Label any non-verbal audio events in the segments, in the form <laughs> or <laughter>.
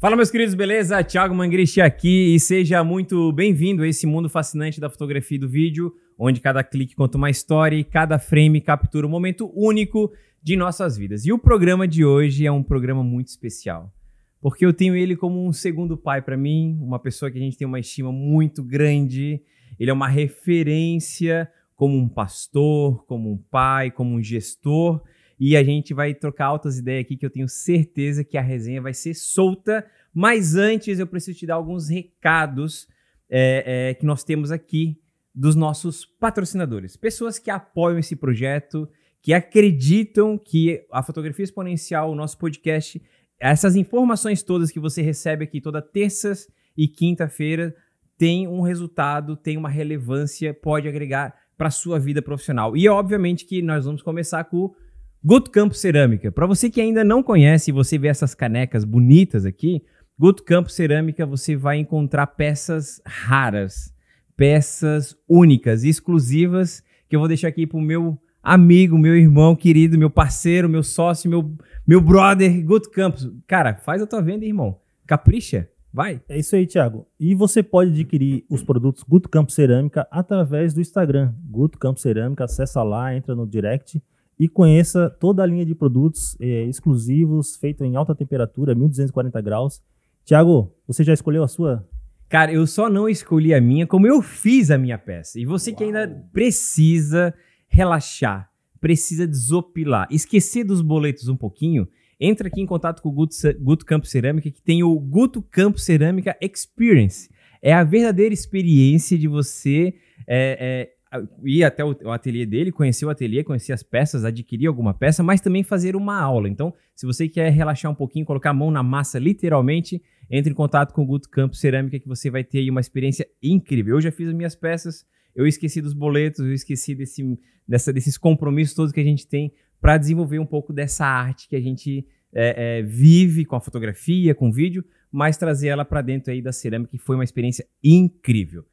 Fala, meus queridos, beleza? Thiago Mangriste aqui e seja muito bem-vindo a esse mundo fascinante da fotografia e do vídeo, onde cada clique conta uma história e cada frame captura um momento único de nossas vidas. E o programa de hoje é um programa muito especial, porque eu tenho ele como um segundo pai para mim, uma pessoa que a gente tem uma estima muito grande, ele é uma referência como um pastor, como um pai, como um gestor e a gente vai trocar altas ideias aqui que eu tenho certeza que a resenha vai ser solta. Mas antes eu preciso te dar alguns recados é, é, que nós temos aqui dos nossos patrocinadores, pessoas que apoiam esse projeto, que acreditam que a fotografia exponencial, o nosso podcast, essas informações todas que você recebe aqui toda terças e quinta-feira tem um resultado, tem uma relevância, pode agregar para sua vida profissional. E é obviamente que nós vamos começar com Guto Campo Cerâmica. Para você que ainda não conhece e você vê essas canecas bonitas aqui, Guto Campo Cerâmica você vai encontrar peças raras, peças únicas, exclusivas, que eu vou deixar aqui para o meu amigo, meu irmão querido, meu parceiro, meu sócio, meu, meu brother, Guto Campos. Cara, faz a tua venda, irmão. Capricha. Vai. É isso aí, Thiago. E você pode adquirir os produtos Guto Campos Cerâmica através do Instagram, Guto Campos Cerâmica. Acessa lá, entra no direct e conheça toda a linha de produtos é, exclusivos, feito em alta temperatura, 1240 graus. Tiago, você já escolheu a sua? Cara, eu só não escolhi a minha, como eu fiz a minha peça. E você Uau. que ainda precisa relaxar, precisa desopilar, esquecer dos boletos um pouquinho, entra aqui em contato com o Guto, Guto Campo Cerâmica, que tem o Guto Campo Cerâmica Experience. É a verdadeira experiência de você é, é, ir até o, o ateliê dele, conhecer o ateliê, conhecer as peças, adquirir alguma peça, mas também fazer uma aula. Então, se você quer relaxar um pouquinho, colocar a mão na massa literalmente, entre em contato com o Guto Campos Cerâmica que você vai ter aí uma experiência incrível. Eu já fiz as minhas peças, eu esqueci dos boletos, eu esqueci desse, dessa, desses compromissos todos que a gente tem para desenvolver um pouco dessa arte que a gente é, é, vive com a fotografia, com o vídeo, mas trazer ela para dentro aí da cerâmica, que foi uma experiência incrível.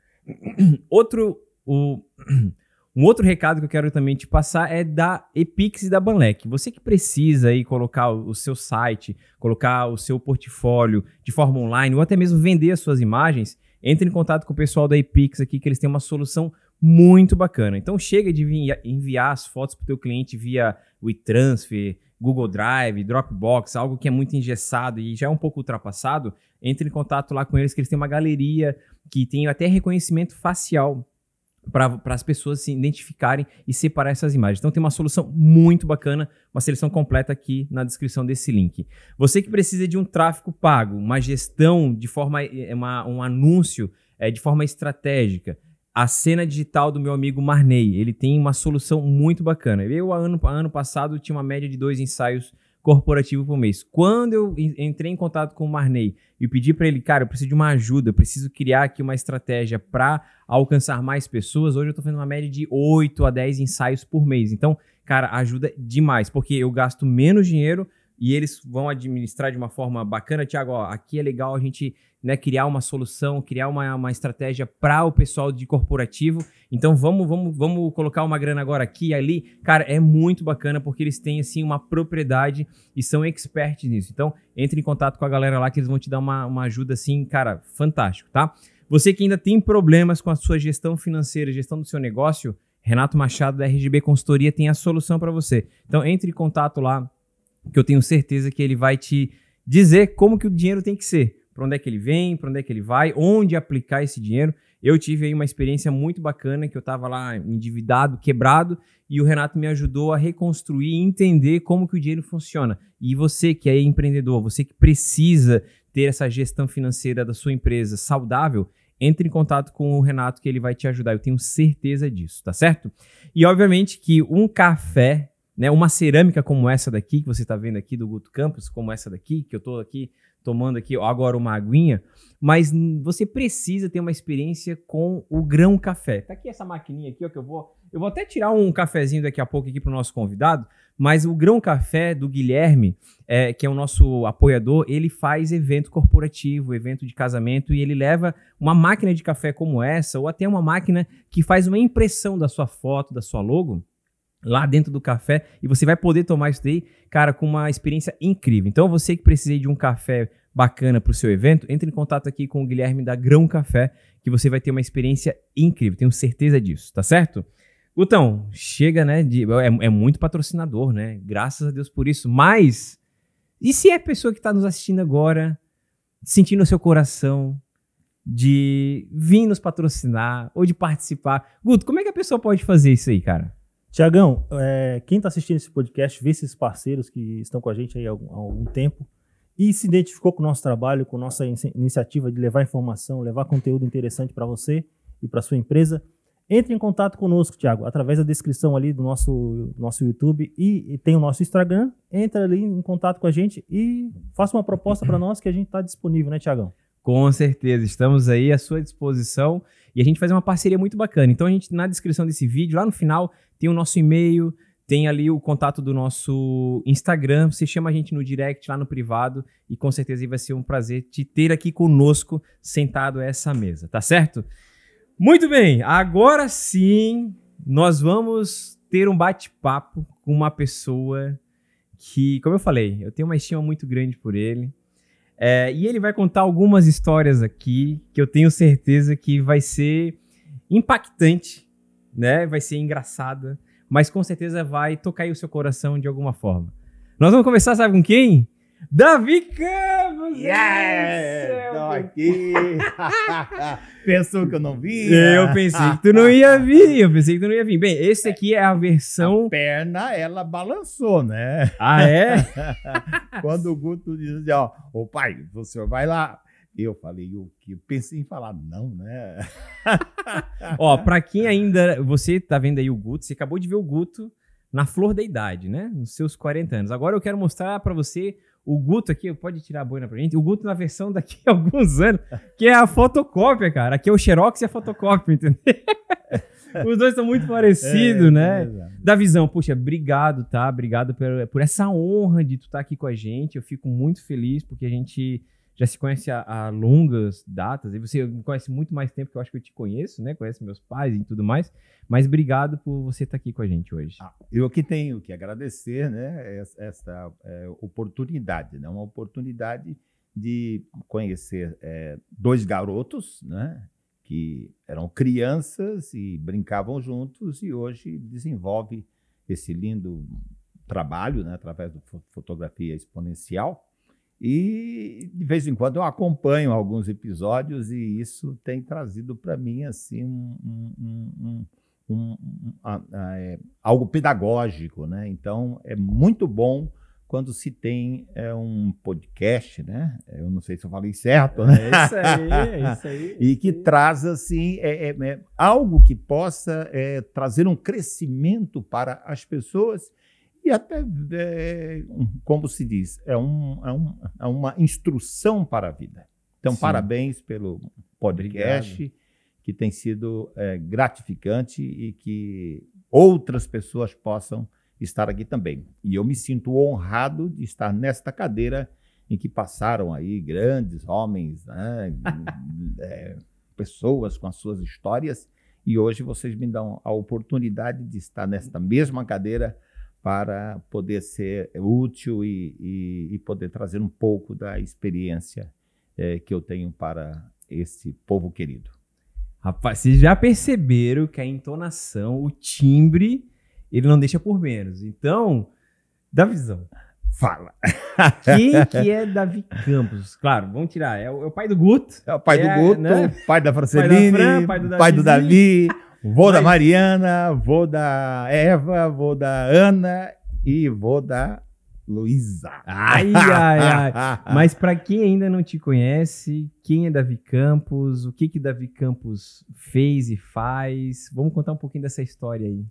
<clears throat> Outro o... <clears throat> Um outro recado que eu quero também te passar é da Epix e da Banlec. Você que precisa aí colocar o seu site, colocar o seu portfólio de forma online ou até mesmo vender as suas imagens, entre em contato com o pessoal da Epix aqui que eles têm uma solução muito bacana. Então chega de enviar as fotos para o teu cliente via WeTransfer, Google Drive, Dropbox, algo que é muito engessado e já é um pouco ultrapassado, entre em contato lá com eles que eles têm uma galeria que tem até reconhecimento facial para as pessoas se identificarem e separar essas imagens. Então tem uma solução muito bacana, uma seleção completa aqui na descrição desse link. Você que precisa de um tráfego pago, uma gestão de forma, eh, uma, um anúncio é, de forma estratégica, a cena digital do meu amigo Marney, ele tem uma solução muito bacana. Eu ano, ano passado tinha uma média de dois ensaios corporativo por mês. Quando eu entrei em contato com o Marney e pedi para ele, cara, eu preciso de uma ajuda, preciso criar aqui uma estratégia para alcançar mais pessoas, hoje eu estou fazendo uma média de 8 a 10 ensaios por mês. Então, cara, ajuda demais, porque eu gasto menos dinheiro e eles vão administrar de uma forma bacana. Tiago, aqui é legal a gente né, criar uma solução, criar uma, uma estratégia para o pessoal de corporativo. Então vamos, vamos, vamos colocar uma grana agora aqui e ali. Cara, é muito bacana porque eles têm assim uma propriedade e são experts nisso. Então entre em contato com a galera lá que eles vão te dar uma, uma ajuda assim, cara, fantástico, tá? Você que ainda tem problemas com a sua gestão financeira, gestão do seu negócio, Renato Machado da RGB Consultoria tem a solução para você. Então entre em contato lá que eu tenho certeza que ele vai te dizer como que o dinheiro tem que ser, para onde é que ele vem, para onde é que ele vai, onde aplicar esse dinheiro. Eu tive aí uma experiência muito bacana que eu estava lá endividado, quebrado, e o Renato me ajudou a reconstruir e entender como que o dinheiro funciona. E você que é empreendedor, você que precisa ter essa gestão financeira da sua empresa saudável, entre em contato com o Renato que ele vai te ajudar. Eu tenho certeza disso, tá certo? E obviamente que um café né? Uma cerâmica como essa daqui, que você está vendo aqui do Guto Campos, como essa daqui, que eu estou aqui tomando aqui agora uma aguinha, mas você precisa ter uma experiência com o grão café. Tá aqui essa maquininha aqui, ó, que eu vou, eu vou até tirar um cafezinho daqui a pouco aqui para o nosso convidado, mas o grão café do Guilherme, é, que é o nosso apoiador, ele faz evento corporativo, evento de casamento e ele leva uma máquina de café como essa ou até uma máquina que faz uma impressão da sua foto, da sua logo lá dentro do café e você vai poder tomar isso daí, cara, com uma experiência incrível. Então, você que precisa de um café bacana para o seu evento, entre em contato aqui com o Guilherme da Grão Café, que você vai ter uma experiência incrível, tenho certeza disso, tá certo? Gutão, chega, né? De, é, é muito patrocinador, né? Graças a Deus por isso. Mas, e se é a pessoa que está nos assistindo agora, sentindo o seu coração, de vir nos patrocinar ou de participar. Guto, como é que a pessoa pode fazer isso aí, cara? Tiagão, é, quem está assistindo esse podcast, vê esses parceiros que estão com a gente há algum, há algum tempo e se identificou com o nosso trabalho, com nossa in iniciativa de levar informação, levar conteúdo interessante para você e para sua empresa, entre em contato conosco, Tiago, através da descrição ali do nosso, nosso YouTube e, e, tem o nosso Instagram. Entra ali em contato com a gente e faça uma proposta para nós que a gente está disponível, né, Tiagão? Com certeza, estamos aí à sua disposição e a gente faz uma parceria muito bacana. Então a gente, na descrição desse vídeo, lá no final, tem o nosso e-mail, tem ali o contato do nosso Instagram. Você chama a gente no direct lá no privado e com certeza vai ser um prazer te ter aqui conosco sentado a essa mesa, tá certo? Muito bem, agora sim nós vamos ter um bate-papo com uma pessoa que, como eu falei, eu tenho uma estima muito grande por ele. É, e ele vai contar algumas histórias aqui que eu tenho certeza que vai ser impactante, né? Vai ser engraçada, mas com certeza vai tocar o seu coração de alguma forma. Nós vamos começar, sabe com quem? Davi Campos! Yes! Tô é aqui! <laughs> Pensou que eu não vi? Eu pensei que tu não ia vir, eu pensei que tu não ia vir. Bem, esse é. aqui é a versão... A perna, ela balançou, né? Ah, é? <laughs> Quando o Guto diz assim, ó, ô pai, o senhor vai lá. Eu falei o que? Pensei em falar não, né? <laughs> ó, pra quem ainda... Você tá vendo aí o Guto, você acabou de ver o Guto na flor da idade, né? Nos seus 40 anos. Agora eu quero mostrar para você o Guto aqui, pode tirar a boina pra gente. O Guto na versão daqui a <laughs> alguns anos, que é a fotocópia, cara. Aqui é o Xerox e a fotocópia, entendeu? <laughs> Os dois são muito parecidos, é, né? É da visão, puxa, obrigado, tá? Obrigado por, por essa honra de tu estar tá aqui com a gente. Eu fico muito feliz porque a gente já se conhece há, há, longas datas, e você me conhece muito mais tempo que eu acho que eu te conheço, né? Conhece meus pais e tudo mais. Mas obrigado por você estar aqui com a gente hoje. Ah, eu que tenho que agradecer, né? Essa, é, oportunidade, né? Uma oportunidade de conhecer é, dois garotos, né? Que eram crianças e brincavam juntos e hoje desenvolve esse lindo trabalho, né? Através da fotografia exponencial e de vez em quando eu acompanho alguns episódios e isso tem trazido para mim assim um, um, um, a, a, é, algo pedagógico, né? Então é muito bom quando se tem é, um podcast, né? Eu não sei se eu falei certo, né? É isso aí, é isso aí. <laughs> É e que traz assim é, é, é algo que possa é, trazer um crescimento para as pessoas e até, é, como se diz, é, um, é, um, é, uma instrução para a vida. Então, Sim. parabéns pelo podcast, Obrigado. que tem sido é, gratificante e que outras pessoas possam estar aqui também. E eu me sinto honrado de estar nesta cadeira em que passaram aí grandes homens, né, <laughs> é, pessoas com as suas histórias, e hoje vocês me dão a oportunidade de estar nesta mesma cadeira para poder ser eh, útil e, e, e poder trazer um pouco da experiência é, que eu tenho para esse povo querido. Rapaz, vocês já perceberam que a entonação, o timbre, ele não deixa por menos. Então, dá visão. Fala. Quem <laughs> que é Davi Campos? Claro, vamos tirar. É o, é o pai do Guto. É o pai é, do Guto, né? pai da Franceline, pai, pai do Davi. Pai do Davi. <laughs> Vou Mas... da Mariana, vou da Eva, vou da Ana e vou da Luísa. Ai, ai, ai. <laughs> Mas para quem ainda não te conhece, quem é Davi Campos, o que que Davi Campos fez e faz? Vamos contar um pouquinho dessa história aí.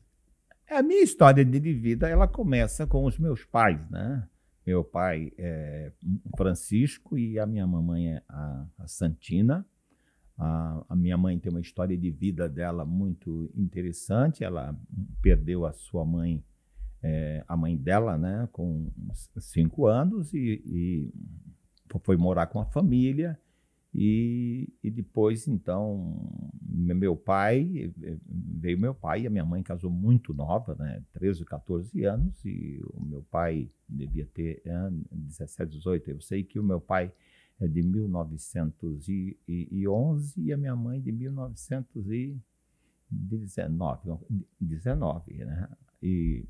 É, a minha história de vida, ela começa com os meus pais, né? Meu pai é Francisco e a minha mamãe é a, a Santina. A, a, minha mãe tem uma história de vida dela muito interessante. Ela perdeu a sua mãe, é, a mãe dela, né, com cinco anos e, e foi morar com a família. E, e, depois, então, meu pai, é, veio meu pai, e a minha mãe casou muito nova, né? 13, 14 anos, e o meu pai devia ter 17, é, 18. Eu sei que o meu pai é de 1911 e a minha mãe de 1919, 19, né? E,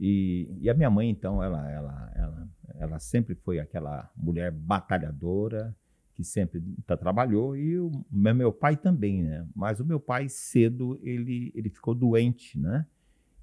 e, e a minha mãe, então, ela, ela, ela, ela sempre foi aquela mulher batalhadora, que sempre tá, trabalhou, e o meu, meu pai também, né? Mas o meu pai cedo, ele, ele ficou doente, né?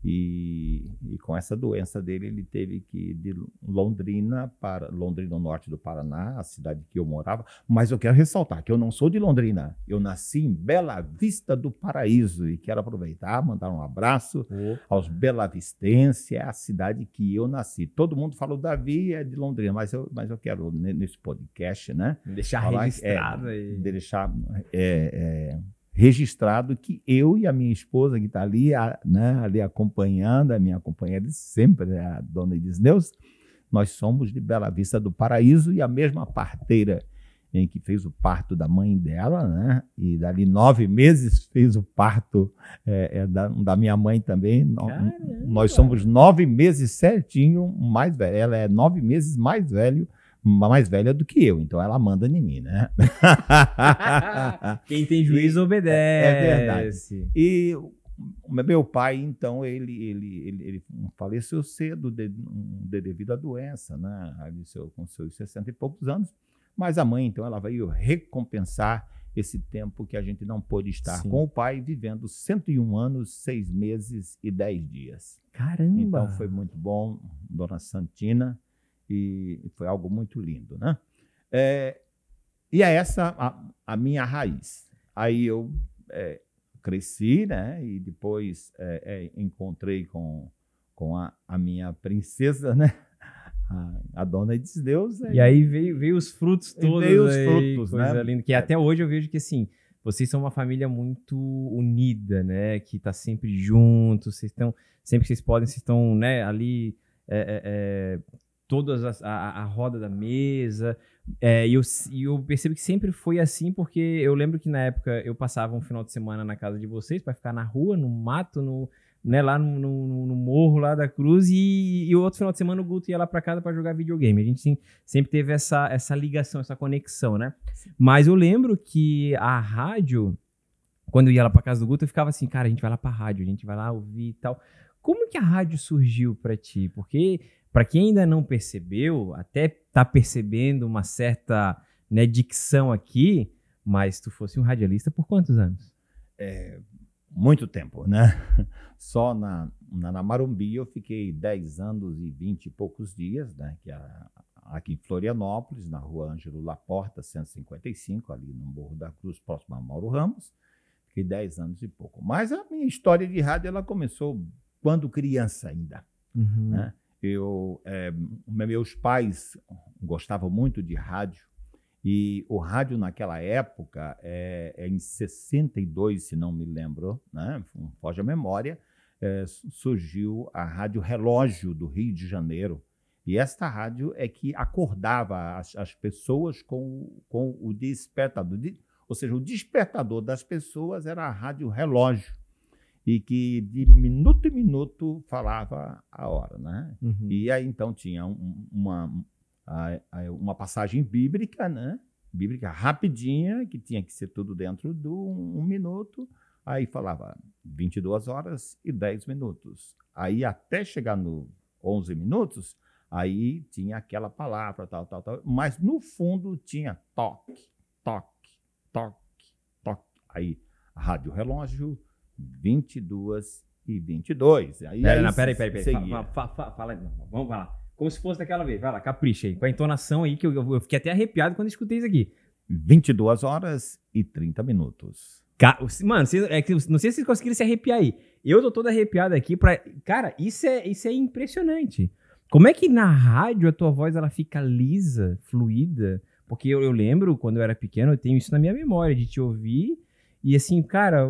E, e, com essa doença dele, ele teve que ir de Londrina para Londrina, no norte do Paraná, a cidade que eu morava. Mas eu quero ressaltar que eu não sou de Londrina. Eu nasci em Bela Vista do Paraíso e quero aproveitar, mandar um abraço uhum. aos belavistenses, é a cidade que eu nasci. Todo mundo fala o Davi é de Londrina, mas eu, mas eu quero nesse podcast, né? Deixar falar, é, registrado é, aí. Deixar. É, é, registrado que eu e a minha esposa, que está ali, né, ali acompanhando, a minha companheira de sempre, a dona Elis nós somos de Bela Vista do Paraíso e a mesma parteira em que fez o parto da mãe dela, né? E dali nove meses fez o parto é, é, da, da, minha mãe também. Caramba. Nós somos nove meses certinho mais velho. Ela é nove meses mais velho mais velha do que eu, então ela manda em mim, né? <laughs> Quem tem juiz obedece. É verdade. E meu pai, então, ele, ele, ele, ele faleceu cedo de, hum, de, devido à doença, né? Ali seu, com seus 60 e poucos anos. Mas a mãe, então, ela veio recompensar esse tempo que a gente não pôde estar Sim. com o pai, vivendo 101 anos, 6 meses e 10 dias. Caramba! Então foi muito bom, Dona Santina. E foi algo muito lindo, né? É, e é essa a, a, minha raiz. Aí eu é, cresci, né? E depois é, é encontrei com, com a, a, minha princesa, né? A, a dona de Deus. Né? E aí veio, veio os frutos todos. Veio os frutos, né? Linda, que até hoje eu vejo que, assim, vocês são uma família muito unida, né? Que tá sempre juntos, vocês estão... Sempre que vocês podem, vocês estão, né? Ali... É, é, é todas a, a, roda da mesa. É, e, eu, e eu percebo que sempre foi assim, porque eu lembro que na época eu passava um final de semana na casa de vocês para ficar na rua, no mato, no, né, lá no, no, no, morro lá da Cruz, e, e o outro final de semana o Guto ia lá para casa para jogar videogame. A gente sim, sempre teve essa, essa ligação, essa conexão, né? Mas eu lembro que a rádio, quando eu ia lá para casa do Guto, eu ficava assim, cara, a gente vai lá para rádio, a gente vai lá ouvir e tal. Como que a rádio surgiu para ti? Porque para quem ainda não percebeu, até tá percebendo uma certa né, dicção aqui, mas tu fosse um radialista por quantos anos? É, muito tempo, né? <laughs> Só na, na, na, Marumbi eu fiquei 10 anos e 20 e poucos dias, né? Que é aqui em Florianópolis, na rua Ângelo Laporta, 155, ali no Morro da Cruz, próximo a Mauro Ramos. Fiquei 10 anos e pouco. Mas a minha história de rádio ela começou quando criança ainda. Uhum. Né? Eu, é, meus pais gostavam muito de rádio e o rádio naquela época é, é em 62, se não me lembro, né? foge a memória, é, surgiu a rádio Relógio do Rio de Janeiro. E esta rádio é que acordava as, as pessoas com, com o despertador. Ou seja, o despertador das pessoas era a rádio relógio e que de minuto em minuto falava a hora, né? Uhum. E aí então tinha um, uma, uma passagem bíblica, né? Bíblica rapidinha, que tinha que ser tudo dentro de um, um minuto. Aí falava 22 horas e 10 minutos. Aí até chegar no 11 minutos, aí tinha aquela palavra, tal, tal, tal. Mas no fundo tinha toque, toque, toque, toque. Aí rádio relógio, 22 e 22. É aí, pera, aí não, peraí, peraí, peraí. Fala, fala, fala vamos lá. Como se fosse daquela vez. Vai lá, capricha aí. Com a entonação aí, que eu, eu fiquei até arrepiado quando escutei isso aqui. 22 horas e 30 minutos. mano, é que, não sei se vocês conseguiram se arrepiar aí. Eu tô todo arrepiado aqui pra. Cara, isso é, isso é impressionante. Como é que na rádio a tua voz ela fica lisa, fluida? Porque eu, eu lembro, quando eu era pequeno, eu tenho isso na minha memória, de te ouvir e assim, cara,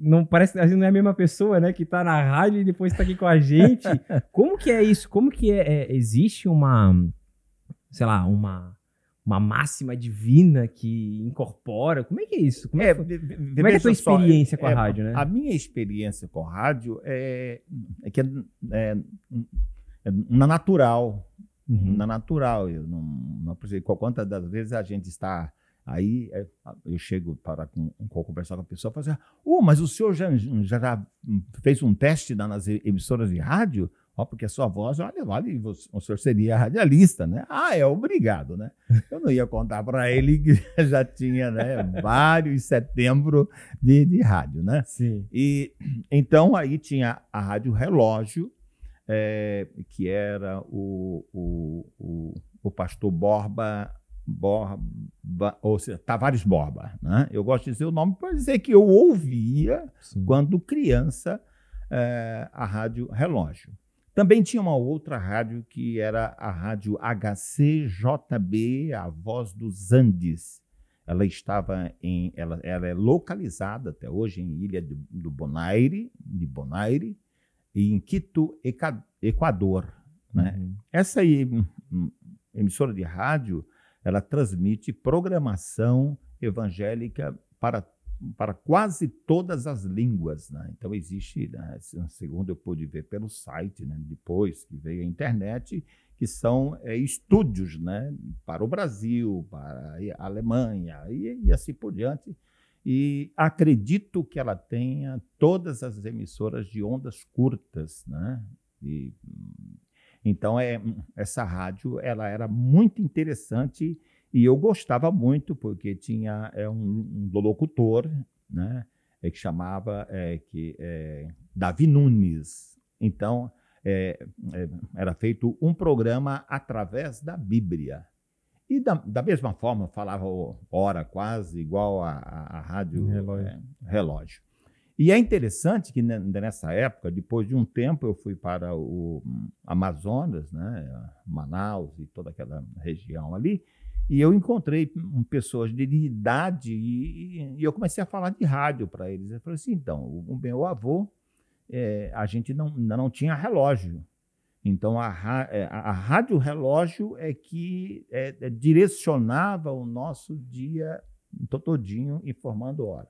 não parece, assim, não é a mesma pessoa, né, que tá na rádio e depois tá aqui com a gente. <laughs> Como que é isso? Como que é, é existe uma, sei lá, uma uma máxima divina que incorpora? Como é que é isso? Como é, é, como é, é a tua experiência só, é, com a é, rádio, né? A minha experiência com a rádio é, é que é, na natural. Uhum. Na natural. Eu não, não quantas das vezes a gente está Aí é, eu chego para com, conversar com a pessoa e falo assim, oh, mas o senhor já, já, já fez um teste nas emissoras de rádio? Ó, porque a sua voz, olha, vale, o senhor seria radialista, né? Ah, é, obrigado, né? <laughs> Eu não ia contar para ele que <laughs> já tinha né, vários setembro de, de rádio, né? Sim. E, então, aí tinha a Rádio Relógio, é, que era o, o, o, o pastor Borba Borba, ou seja, Tavares Borba. Né? Eu gosto de dizer o nome para dizer que eu ouvia, Sim. quando criança, é, a rádio Relógio. Também tinha uma outra rádio que era a rádio HCJB, a Voz dos Andes. Ela estava em, ela, ela é localizada até hoje em Ilha do, do Bonaire, de Bonaire, e em Quito, Equador. Né? Uhum. Essa aí, hum, hum, emissora de rádio ela transmite programação evangélica para, para quase todas as línguas. Né? Então, existe, né, segundo eu pude ver pelo site, né, depois que veio a internet, que são é, estúdios né, para o Brasil, para a Alemanha e, e assim por diante. E acredito que ela tenha todas as emissoras de ondas curtas, né? E hum, então, é, essa rádio ela era muito interessante e eu gostava muito, porque tinha é, um, um locutor né, é, que chamava é, que, é, Davi Nunes. Então, é, é, era feito um programa através da Bíblia. E da, da mesma forma, falava hora quase igual a, a, a rádio relógio. É, relógio. E é interessante que nessa época, depois de um tempo, eu fui para o Amazonas, né, Manaus e toda aquela região ali, e eu encontrei pessoas de idade e, e eu comecei a falar de rádio para eles. Eu falei assim, então, o meu avô, é, a gente não, não tinha relógio. Então, a, é, a, a rádio relógio é que é, é, direcionava o nosso dia todinho informando hora.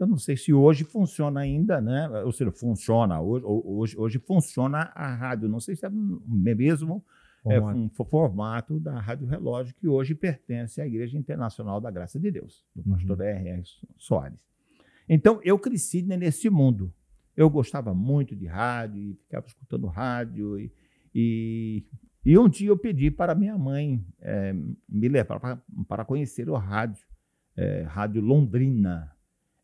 Eu não sei se hoje funciona ainda, né? Ou seja, funciona hoje, hoje, hoje funciona a rádio. Não sei se é mesmo é, formato. É, um formato da Rádio Relógio, que hoje pertence à Igreja Internacional da Graça de Deus, do uhum. pastor uhum. R.R. Soares. Então, eu cresci nesse mundo. Eu gostava muito de rádio, e ficava escutando rádio. E, e, e, um dia eu pedi para minha mãe é, me levar para, para conhecer o rádio, é, Rádio Londrina,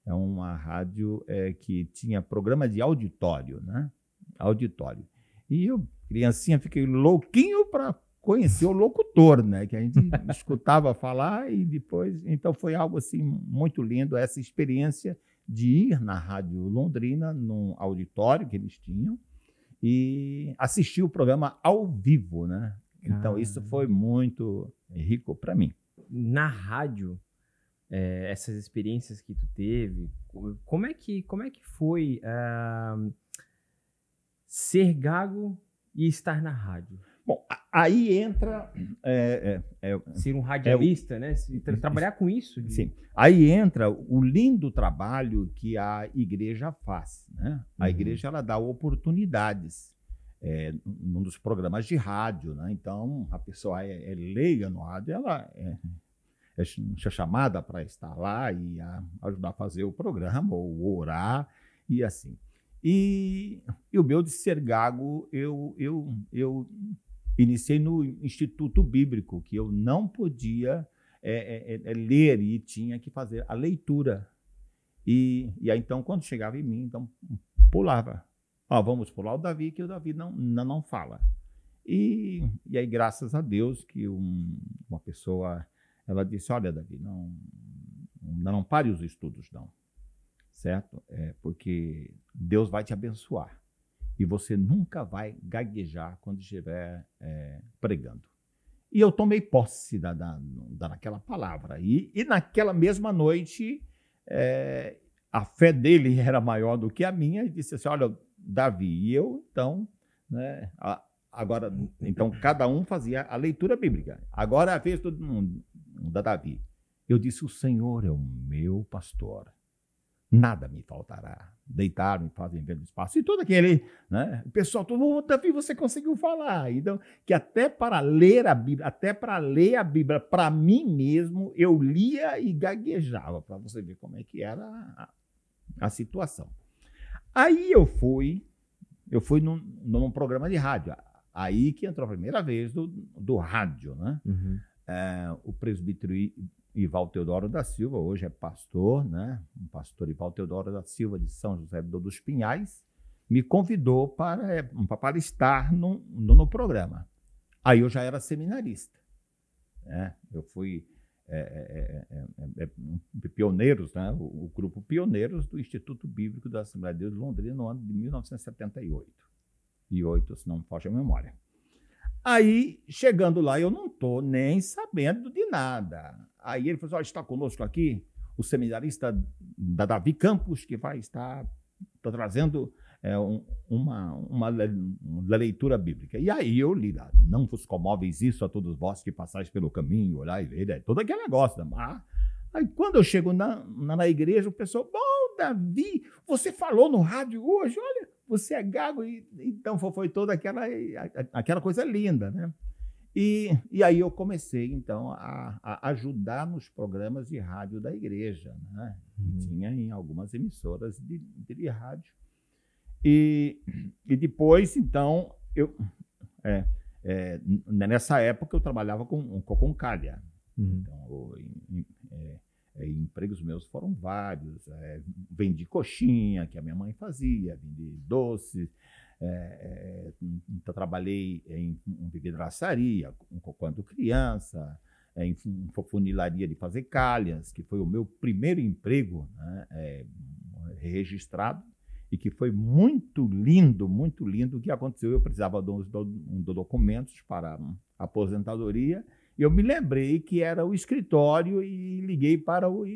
é uma rádio é, que tinha programa de auditório, né? Auditório. E eu, criancinha, fiquei louquinho para conhecer o locutor, né? Que a gente <laughs> escutava falar e depois. Então foi algo assim muito lindo essa experiência de ir na Rádio Londrina, num auditório que eles tinham, e assistir o programa ao vivo, né? Então ah. isso foi muito rico para mim. Na rádio, é, essas experiências que tu teve, como é que, como é que foi uh, ser gago e estar na rádio? Bom, aí entra. É, é, é, Ser um é radialista, né? Se trabalhar com isso. De... Sim. Aí entra o lindo trabalho que a igreja faz. Né? A uhum. igreja ela dá oportunidades é, num dos programas de rádio. Né? Então, a pessoa é, é leiga no rádio, ela tinha chamada para estar lá e ajudar a fazer o programa ou orar e assim. E, e o meu de ser gago, eu, eu, eu iniciei no Instituto Bíblico, que eu não podia é, é, é, é, ler e tinha que fazer a leitura. E, e aí, então, quando chegava em mim, então pulava. Ó, vamos pular o Davi, que o Davi não, não, não fala. E, e aí, graças a Deus, que um, uma pessoa ela disse: Olha, Davi, não, não pare os estudos, não. Certo? É porque Deus vai te abençoar. E você nunca vai gaguejar quando estiver é, pregando. E eu tomei posse da, da, daquela palavra. E, e naquela mesma noite, é, a fé dele <laughs> era maior do que a minha. E disse assim: Olha, Davi, eu então né, Agora, então cada um fazia a leitura bíblica. Agora fez é todo mundo da Davi. Eu disse: O Senhor é o meu pastor. Nada me faltará. Deitaram e fazem vento espaço. E todo aquele, né? O pessoal, todo, oh, Davi, você conseguiu falar. Então, que até para ler a Bíblia, até para ler a Bíblia para mim mesmo, eu lia e gaguejava, para você ver como é que era a, a situação. Aí eu fui, eu fui num, num programa de rádio, Aí que entrou a primeira vez do, do rádio, né? Uhum. É, o presbítero Ival Teodoro da Silva, hoje é pastor, né? Um pastor Ival Teodoro da Silva de São José dos Pinhais, me convidou para, é, para estar no, no, no programa. Aí eu já era seminarista. Né? Eu fui é, é, é, é, é pioneiros, né? O, o, grupo Pioneiros do Instituto Bíblico da Assembleia de Deus de Londrina no ano de 1978. 2008, se não me foge a memória. Aí, chegando lá, eu não estou nem sabendo de nada. Aí ele falou assim, está conosco aqui o seminarista da Davi Campos, que vai estar trazendo é, um, uma, uma, uma, leitura bíblica. E aí eu li lá, não vos comoveis isso a todos vós que passais pelo caminho, olhar e ler, é, todo aquele negócio. Né? Ah, aí quando eu chego na, na, na igreja, o pessoal, bom, Davi, você falou no rádio hoje, olha, você é gago. E, então foi toda aquela, aquela coisa linda, né? E, e aí eu comecei, então, a, a ajudar nos programas de rádio da igreja, né? Uhum. tinha em algumas emissoras de, de rádio. E, e depois, então, eu... É, é, nessa época eu trabalhava com, com, com calha. Uhum. Então, eu, em, em, é, é, empregos meus foram vários. É, vendi coxinha, que a minha mãe fazia, vendi doces. É, é então, trabalhei em, em vidraçaria quando criança, é, em, em fofunilaria de fazer calhas, que foi o meu primeiro emprego né, é, registrado e que foi muito lindo, muito lindo o que aconteceu. Eu precisava de uns documentos para aposentadoria eu me lembrei que era o escritório e liguei para o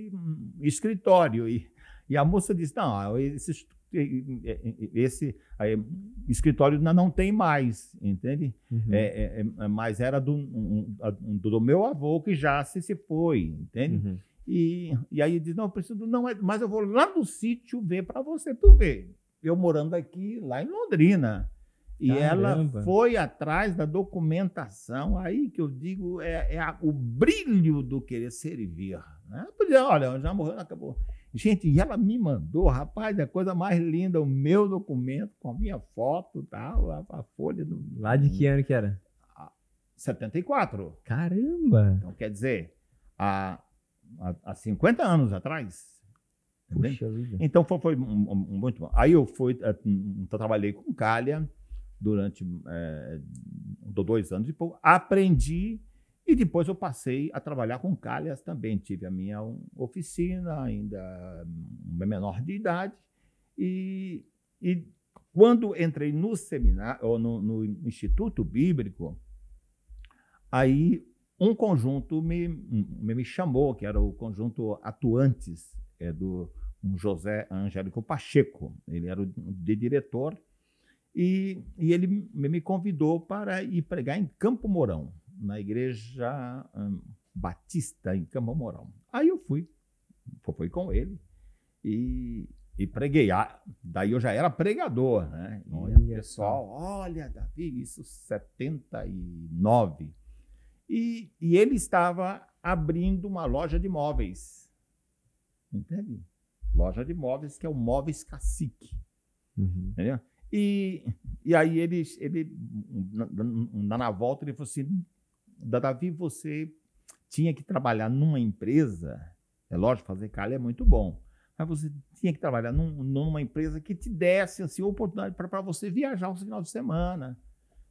escritório. E, e a moça disse: Não, ah, esse, esse aí, escritório não tem mais, entende? Uhum. É, é, é, é mas era do, um, do meu avô que já se, se foi, entende? Uhum. E, e aí disse Não, preciso, não, é, mas eu vou lá no sítio ver para você, tu ver. Eu morando aqui, lá em Londrina. E Caramba. ela foi atrás da documentação, aí que eu digo é, é a, o brilho do querer servir. Né? Podia, olha, já morreu, acabou. Gente, e ela me mandou, rapaz, é a coisa mais linda, o meu documento com a minha foto, tal a, a folha do. Lá de que ano que era? 74. Caramba! Então, quer dizer, há, há, 50 anos atrás. Puxa vida. Então foi, foi um, um, muito bom. Aí eu fui, eh, hum, hum, então, trabalhei com calha durante é, dois anos e pouco, aprendi e depois eu passei a trabalhar com calhas também. Tive a minha oficina, ainda hum, menor de idade, e, e quando entrei no seminário, ou no, no Instituto Bíblico, aí um conjunto me, me chamou, que era o conjunto Atuantes, é do José Angélico Pacheco. Ele era o de diretor e, e ele me convidou para ir pregar em Campo Mourão, na igreja hum, Batista, em Campo Mourão. Aí eu fui, fui com ele e, e preguei. Ah, daí eu já era pregador, né? E olha, pessoal, olha, Davi, isso 79. E, e ele estava abrindo uma loja de móveis. Entende? Loja de móveis, que é o Móveis Cacique. Uhum. Entendeu? E, e aí ele, ele na, na volta, ele falou assim, Davi, você tinha que trabalhar numa empresa, é lógico, fazer calha é muito bom, mas você tinha que trabalhar num, numa empresa que te desse assim, oportunidade para você viajar no final de semana,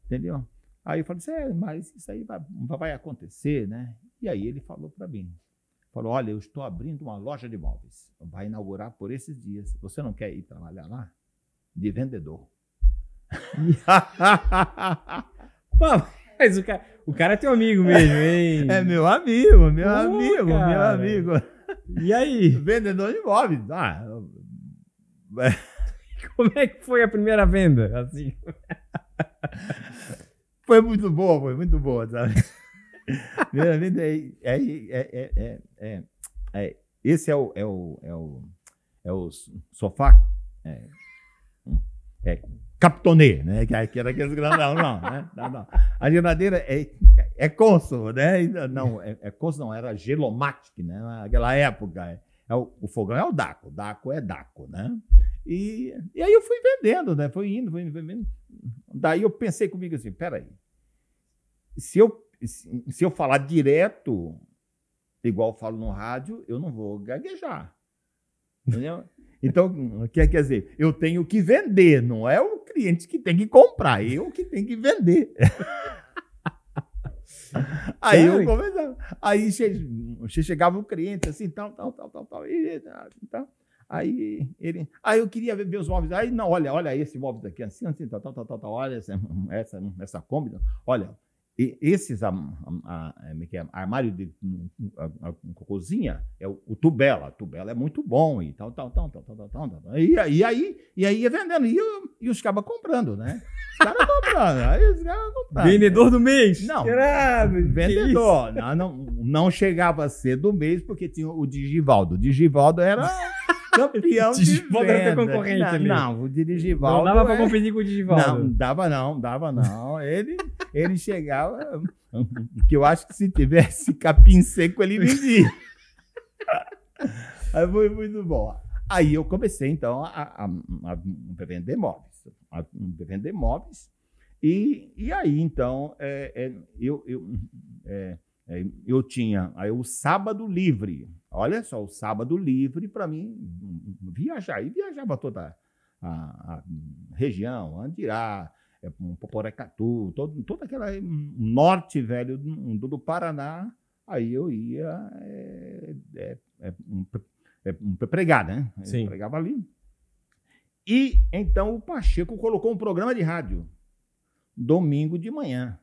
entendeu? Aí eu falei assim, é, mas isso aí vai, vai acontecer, né? E aí ele falou para mim, falou, olha, eu estou abrindo uma loja de imóveis, vai inaugurar por esses dias, você não quer ir trabalhar lá? de vendedor. Pô, mas o cara, o cara é teu amigo mesmo, hein? É meu amigo, meu Pô, amigo, cara. meu amigo. E aí? Vendedor de imóveis. Ah, como é que foi a primeira venda? Assim. Foi muito boa, foi muito boa, sabe? Primeira venda é, é, é, é, Esse é o, é o, é o, é o sofá. É é, Capitonê, né? Que era aqueles grandão, não, né? Não, não. A geladeira é, é Consul, né? Não, é, é Consul não, era Gelomatic, né? Naquela época. É, é o, o, fogão é o Daco, Daco é Daco, né? E, e aí eu fui vendendo, né? fui indo, fui vendendo. Daí eu pensei comigo assim, peraí, se eu, se, se eu falar direto, igual eu falo no rádio, eu não vou gaguejar. Entendeu? Então, quer, quer dizer, eu tenho que vender, não é o cliente que tem que comprar, eu que tenho que vender. <laughs> Aí eu Aí você chegava o cliente assim, tal, tal, tal, tal, tal. E, tal. Aí ele. Aí eu queria ver, os móveis. Aí, não, olha, olha esse móvel daqui, assim, assim, tal, tal, tal, tal, Olha essa, essa, essa Kombi. Olha, e esses é é? a, a, a, armário de cozinha é o, o, tubela. Tubela é muito bom e tal, tal, tal, tal, tal, tal, tal. tal. E, e, aí, e aí ia vendendo. E, e os cabas comprando, né? Os caras comprando. aí os caras comprando. Vendedor do mês? Não. Grave, vendedor. Não, não, não, chegava a ser do mês porque tinha o Digivaldo. O Digivaldo era. <laughs> campeão de venda era concorrente não, ali. Não, o Digivaldo... Não dava é... pra competir com o Digivaldo. Não, dava não, dava não. Ele... Ele chegava, que eu acho que se tivesse capim seco, ele vivia. Aí foi muito bom. Aí eu comecei, então, a, a, a vender móveis. A vender móveis. E, e aí, então, é, é, eu, eu, é, é eu tinha aí o sábado livre. Olha só, o sábado livre para mim viajar. E viajava toda a, a região, Andirá, é um Poporecatu, todo, todo aquele norte velho do, do Paraná, aí eu ia é, é, é, um, é um, pregar, né? Eu Sim. pregava ali. E então o Pacheco colocou um programa de rádio, domingo de manhã,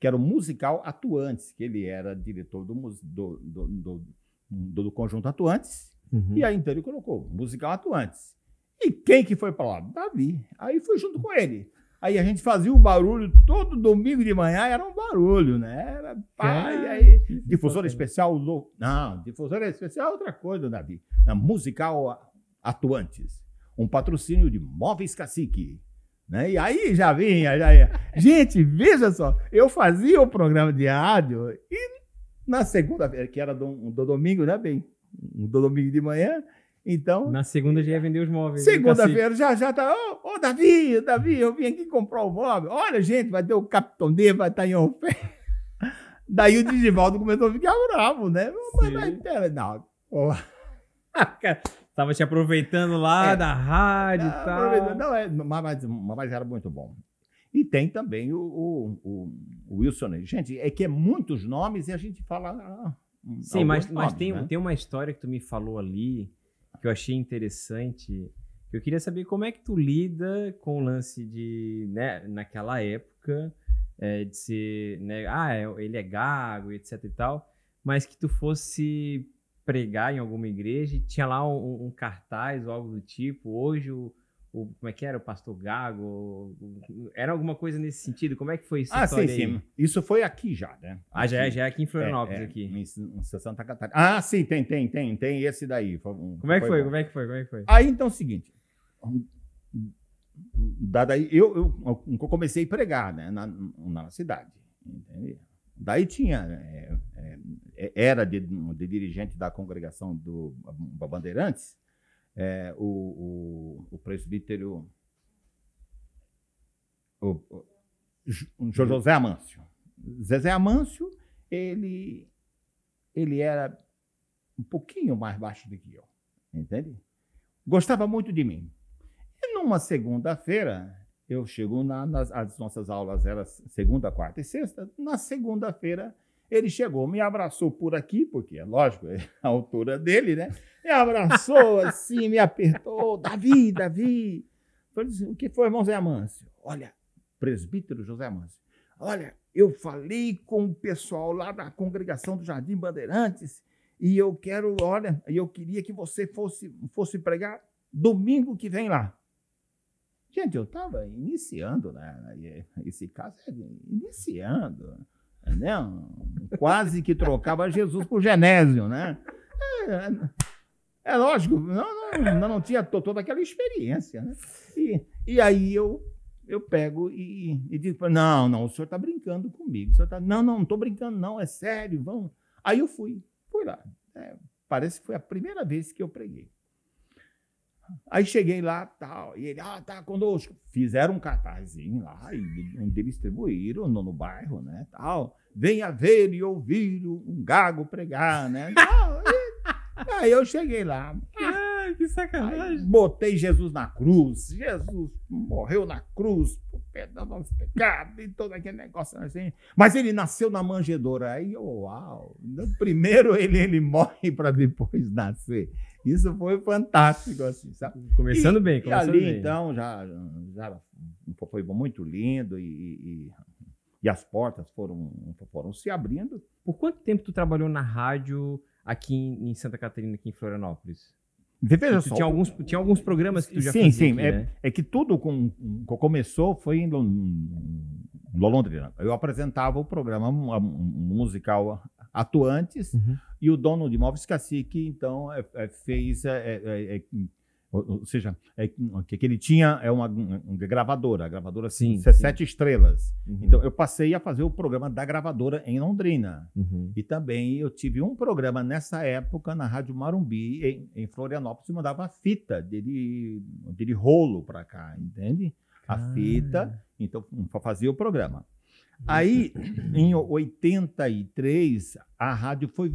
que era o musical Atuantes, que ele era diretor do, do, do, do, do conjunto Atuantes. Uhum. E aí então ele colocou musical Atuantes. E quem que foi para lá? Davi. Aí fui junto com ele. Aí a gente fazia o barulho todo domingo de manhã, era um barulho, né? Era pá, é. aí. Difusora especial. louco. Não, difusora especial é outra coisa, Davi. Na musical Atuantes. Um patrocínio de Móveis Cacique. Né? E aí já vinha, já ia. Gente, veja só, eu fazia o programa de rádio e na segunda-feira, que era do, do domingo, né, bem? Do domingo de manhã, então. Na segunda já ia vender os móveis. Segunda-feira já já tá. Ô, oh, oh, Davi, Davi, eu vim aqui comprar o móvel. Olha, gente, vai ter o Capitão D, vai estar tá em oferta. <laughs> Daí o Digivaldo começou a ficar bravo, né? Mas, vai não. Porra. <laughs> Tava te aproveitando lá é, da rádio e ah, tal. Não, é, mas, mas era muito bom. E tem também o, o, o, o Wilson. Gente, é que é muitos nomes e a gente fala. Ah, hum, Sim, mas, mas tem, né? tem uma história que tu me falou ali que eu achei interessante. Eu queria saber como é que tu lida com o lance de, né, naquela época, é, de ser, né, ah, é, ele é gago, etc e tal, mas que tu fosse pregar em alguma igreja e tinha lá um, um cartaz ou algo do tipo, hoje o o, como é que era? O pastor Gago? Era alguma coisa nesse sentido? Como é que foi isso? Ah, sim, aí? sim. Isso foi aqui já, né? Aqui. Ah, já é, já é aqui em Florianópolis, é, é, aqui. Em, em Santa Catarina. Ah, sim, tem, tem, tem, tem esse daí. Foi, como é que foi? foi como é que foi? Como é que foi? Aí então é o seguinte. Daí eu, eu, eu comecei a pregar né, na, na cidade. Entendeu? Daí tinha. É, é, é era de, de dirigente da congregação do Bandeirantes é, o, o, o presbítero o, o, José Amâncio. Zezé Amâncio, ele, ele era um pouquinho mais baixo do que eu, entende? Gostava muito de mim. E numa segunda-feira, eu chego na, nas as nossas aulas eram segunda, quarta e sexta. Na segunda-feira, ele chegou, me abraçou por aqui, porque é lógico, é a altura dele, né? Me abraçou assim, me apertou. Davi, Davi. Falei assim, o que foi, irmão Zé Amâncio? Olha, presbítero José Amâncio. Olha, eu falei com o pessoal lá da congregação do Jardim Bandeirantes e eu quero, olha, eu queria que você fosse, fosse pregar domingo que vem lá. Gente, eu estava iniciando, né? Esse caso é iniciando, entendeu? Quase que trocava Jesus por Genésio, né? É, é lógico, não, não, não tinha toda aquela experiência. Né? E, e aí eu eu pego e, e digo, não, não, o senhor está brincando comigo. O senhor tá, não, não, não estou brincando, não, é sério, vamos. Aí eu fui, fui lá. É, parece que foi a primeira vez que eu preguei. Aí cheguei lá, tal, e ele, ah, tá conosco. Fizeram um cartazinho lá, e, distribuíram no, no bairro, né, tal. Venha ver e ouvir um gago pregar, né, tal. Aí eu cheguei lá. Ai, que sacanagem. Aí botei Jesus na cruz. Jesus morreu na cruz por perdão dos pecados e todo aquele negócio assim. Mas ele nasceu na manjedoura. Aí, eu, uau. Primeiro <laughs> ele, ele morre para depois nascer. Isso foi fantástico, assim, sabe? Começando e, bem, começando ali, bem. ali, então, já, já foi muito lindo e, e e as portas foram, foram se abrindo. Por quanto tempo tu trabalhou na rádio aqui em Santa Catarina, aqui em Florianópolis? Veja só. Tinha alguns, tinha alguns programas que tu já sim, fazia. Sim, sim. É, né? é, que tudo com, com, começou foi em Londrina. Né? Eu apresentava o programa musical Atuantes uhum. e o dono de Móveis Cacique, então, é, é, fez é, é, é, ou seja, é, que, hum, que ele tinha é uma, uma gravadora, a gravadora sim, sim. Sete Estrelas. Uhum. Então eu passei a fazer o programa da gravadora em Londrina. Uhum. E também eu tive um programa nessa época na Rádio Marumbi, em, em Florianópolis, e mandava fita dele, dele rolo para cá, entende? A fita, então hum, fazia o programa. Uhum. Aí, em 83, a rádio foi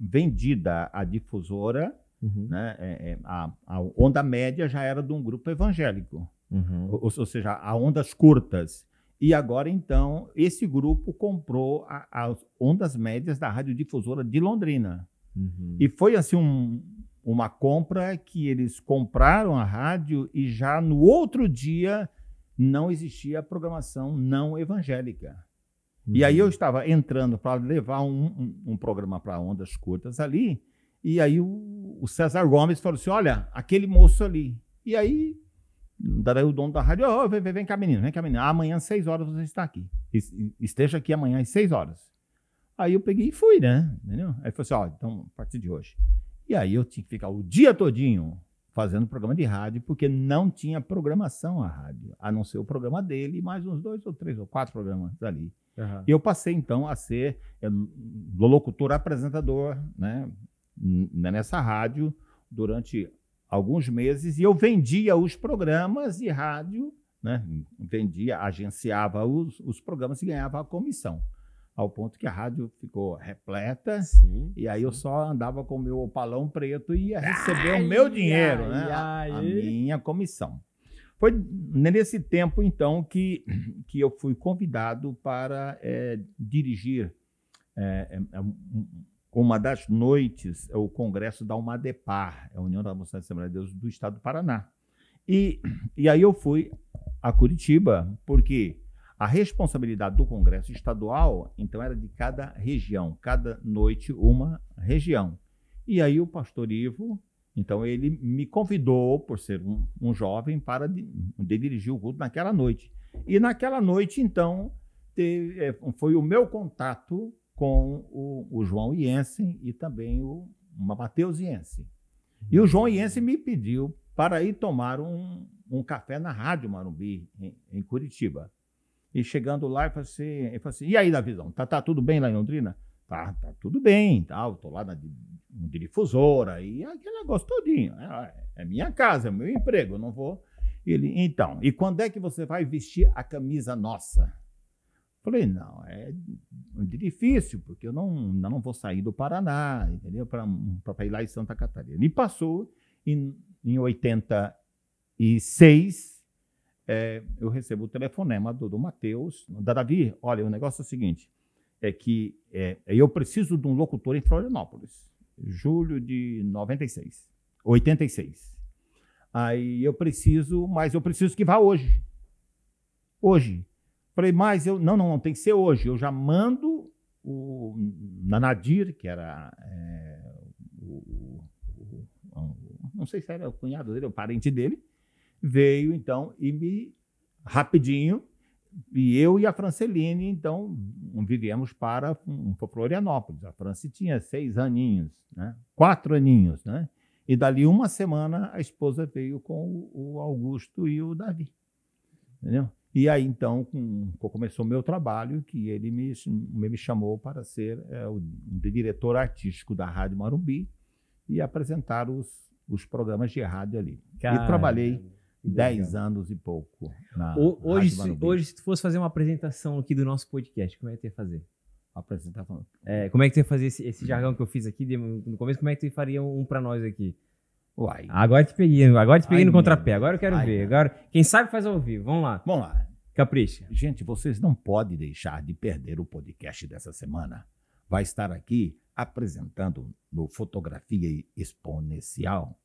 vendida à difusora Uhum. Né? É, é, a, a, onda média já era de um grupo evangélico, uhum. ou, ou, seja, a ondas curtas. E agora, então, esse grupo comprou as ondas médias da radiodifusora de Londrina. Uhum. E foi assim um, uma compra que eles compraram a rádio e já no outro dia não existia programação não evangélica. E aí uhum. eu estava entrando para levar um, um, um programa para ondas curtas ali, e aí o César Gomes falou assim: olha, aquele moço ali. E aí, daí o dono da rádio, oh, vem, vem cá, menino, vem cá, menino. Amanhã, às seis horas, você está aqui. Esteja aqui amanhã às seis horas. Aí eu peguei e fui, né? Entendeu? Aí falou assim: ó, oh, então, a partir de hoje. E aí eu tinha que ficar o dia todinho fazendo programa de rádio, porque não tinha programação a rádio, a não ser o programa dele e mais uns dois ou três ou quatro programas ali. Uhum. E eu passei, então, a ser eh, locutor, apresentador, né? Né, nessa rádio durante alguns meses e eu vendia os programas de rádio, né? vendia, agenciava os, os programas e ganhava a comissão. Ao ponto que a rádio ficou repleta, sim, e aí sim. eu só andava com o meu opalão preto e ia receber ai, o meu dinheiro, ai, né? Ai. A, a minha comissão. Foi nesse tempo, então, que, que eu fui convidado para é, dirigir é, é, uma das noites é o congresso da UMADEPAR, é a União da Moção de Assembleia de Deus do Estado do Paraná. E, e aí eu fui a Curitiba, porque a responsabilidade do Congresso Estadual, então, era de cada região, cada noite uma região. E aí o pastor Ivo, então, ele me convidou, por ser um, um jovem, para de, de dirigir o culto naquela noite. E naquela noite, então, teve, é, foi o meu contato com o, o João Iense e também o Matheus Iense. E o João Iense hum. me pediu para ir tomar um, um café na Rádio Marumbi, em, em Curitiba. E chegando lá, eu falei assim, eu falei assim e aí, Davidão, tá, tá tudo bem lá em Londrina? Tá, tá tudo bem, tal, tá, tô lá na difusora, e aquele negócio todinho. Né? Ah, é, é minha casa, é meu emprego, eu não vou... Ele, então, e quando é que você vai vestir a camisa nossa? Falei, não, é difícil, porque eu não, não vou sair do Paraná, entendeu? Para ir lá em Santa Catarina. E passou, em, em 86, é, eu recebo o telefonema do, do Matheus, da Davi, olha, o negócio é o seguinte, é que é, eu preciso de um locutor em Florianópolis, julho de 96, 86. Aí eu preciso, mas eu preciso que vá hoje. Hoje. Falei, mas eu. Não, não, não, tem que ser hoje. Eu já mando o Nanadir, que era é, o, o, o, Não sei se era o cunhado dele, o parente dele, veio então e me. rapidinho. E eu e a Franceline, então, vivemos para, para Florianópolis. A Franci tinha seis aninhos, né? quatro aninhos, né? E dali uma semana a esposa veio com o Augusto e o Davi. Entendeu? E aí, então, com, começou o meu trabalho, que ele me, me chamou para ser é, o diretor artístico da Rádio Marumbi e apresentar os, os programas de rádio ali. Caramba. E trabalhei 10 anos e pouco na o, hoje, Rádio Marumbi. Hoje, se tu fosse fazer uma apresentação aqui do nosso podcast, como é que ia fazer? Apresentação? É, como é que tu ia fazer esse, esse jargão que eu fiz aqui de, no começo? Como é que tu faria um, um para nós aqui? Uai. Agora te peguei, agora te peguei Ai, no contrapé. Agora eu quero Ai, ver. Agora, quem sabe faz ao vivo. Vamos lá. Vamos lá. Capricha. Gente, vocês não podem deixar de perder o podcast dessa semana. Vai estar aqui apresentando no Fotografia Exponencial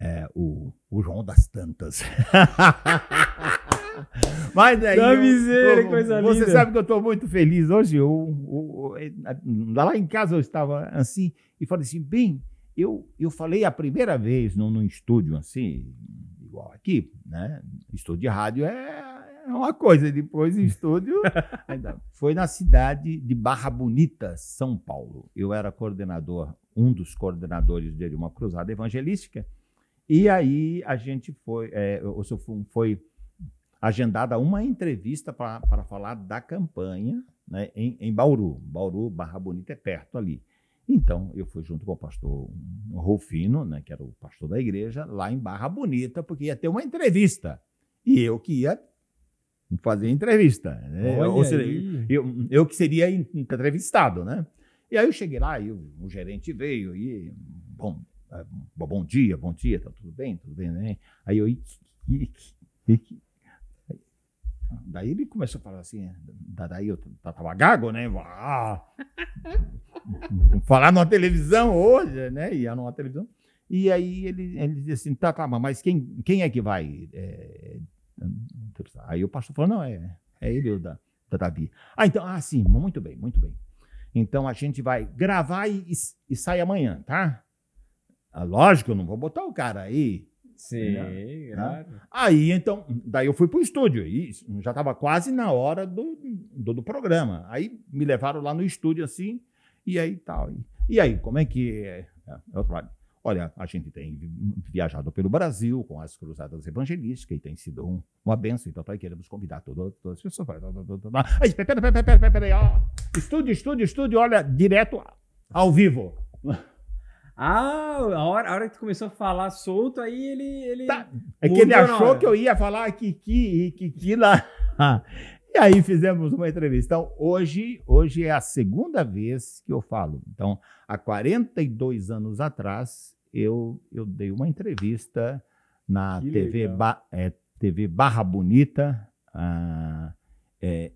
é, o, o João das Tantas. <laughs> Mas aí. É da miséria, eu, coisa você linda. sabe que eu estou muito feliz hoje. Eu, eu, lá em casa eu estava assim e falei assim: bem eu, eu falei a primeira vez num, num estúdio assim, igual aqui, né? Estúdio de rádio é, é uma coisa, depois estúdio. <laughs> ainda. Foi na cidade de Barra Bonita, São Paulo. Eu era coordenador, um dos coordenadores de uma cruzada evangelística. E aí a gente foi, é, foi agendada uma entrevista para falar da campanha né, em, em Bauru. Bauru, Barra Bonita é perto ali. Então, eu fui junto com o pastor Rufino, né, que era o pastor da igreja, lá em Barra Bonita, porque ia ter uma entrevista. E eu que ia fazer entrevista. Né? Ou seja, eu, eu que seria entrevistado, né? E aí eu cheguei lá e o, o gerente veio e... Bom, é, bom dia, bom dia, tá tudo bem, tudo bem, né? Aí eu... e, Daí ele começou a falar assim, daí eu tava gago, né? Ah, falar numa televisão hoje, né? Ia numa televisão. E aí ele, ele disse assim, tá, tá, mas quem, quem é que vai? É, aí o pastor falou, não, é, é ele o da, da Davi. Ah, então, ah, sim, muito bem, muito bem. Então a gente vai gravar e, e sai amanhã, tá? Ah, lógico, eu não vou botar o cara aí Sim, né? claro. Aí então, daí eu fui pro estúdio. E já estava quase na hora do, do, do, programa. Aí me levaram lá no estúdio assim, e aí tal. E, aí, como é que é, trabalho? Olha, a gente tem viajado pelo Brasil com as cruzadas evangelísticas e tem sido um, uma benção. Então, aí queremos convidar todas as pessoas. Aí, peraí, peraí, peraí, peraí. Estúdio, estúdio, estúdio, olha, direto ao vivo. Ah, a hora, a hora que tu começou a falar solto, aí ele. ele tá. É que ele achou que eu ia falar Kiki e Kiki lá. <laughs> e aí fizemos uma entrevista. Então, hoje, hoje é a segunda vez que eu falo. Então, há 42 anos atrás, eu, eu dei uma entrevista na TV, ba, é, TV Barra Bonita. Ah, é,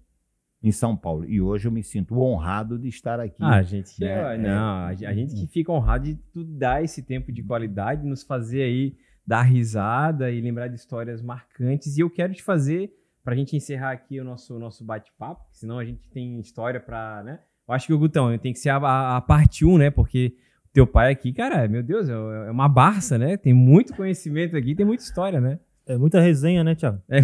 em São Paulo. E hoje eu me sinto honrado de estar aqui. Ah, a gente, né? É, é, não, a gente que fica honrado de tu dar esse tempo de qualidade, nos fazer aí dar risada e lembrar de histórias marcantes. E eu quero te fazer, para a gente encerrar aqui o nosso, nosso bate-papo, senão a gente tem história para, né? Eu acho que o Gutão tem que ser a, a parte 1, né? Porque teu pai aqui, cara, meu Deus, é, é uma barça, né? Tem muito conhecimento aqui, tem muita história, né? É muita resenha, né, Tiago? É.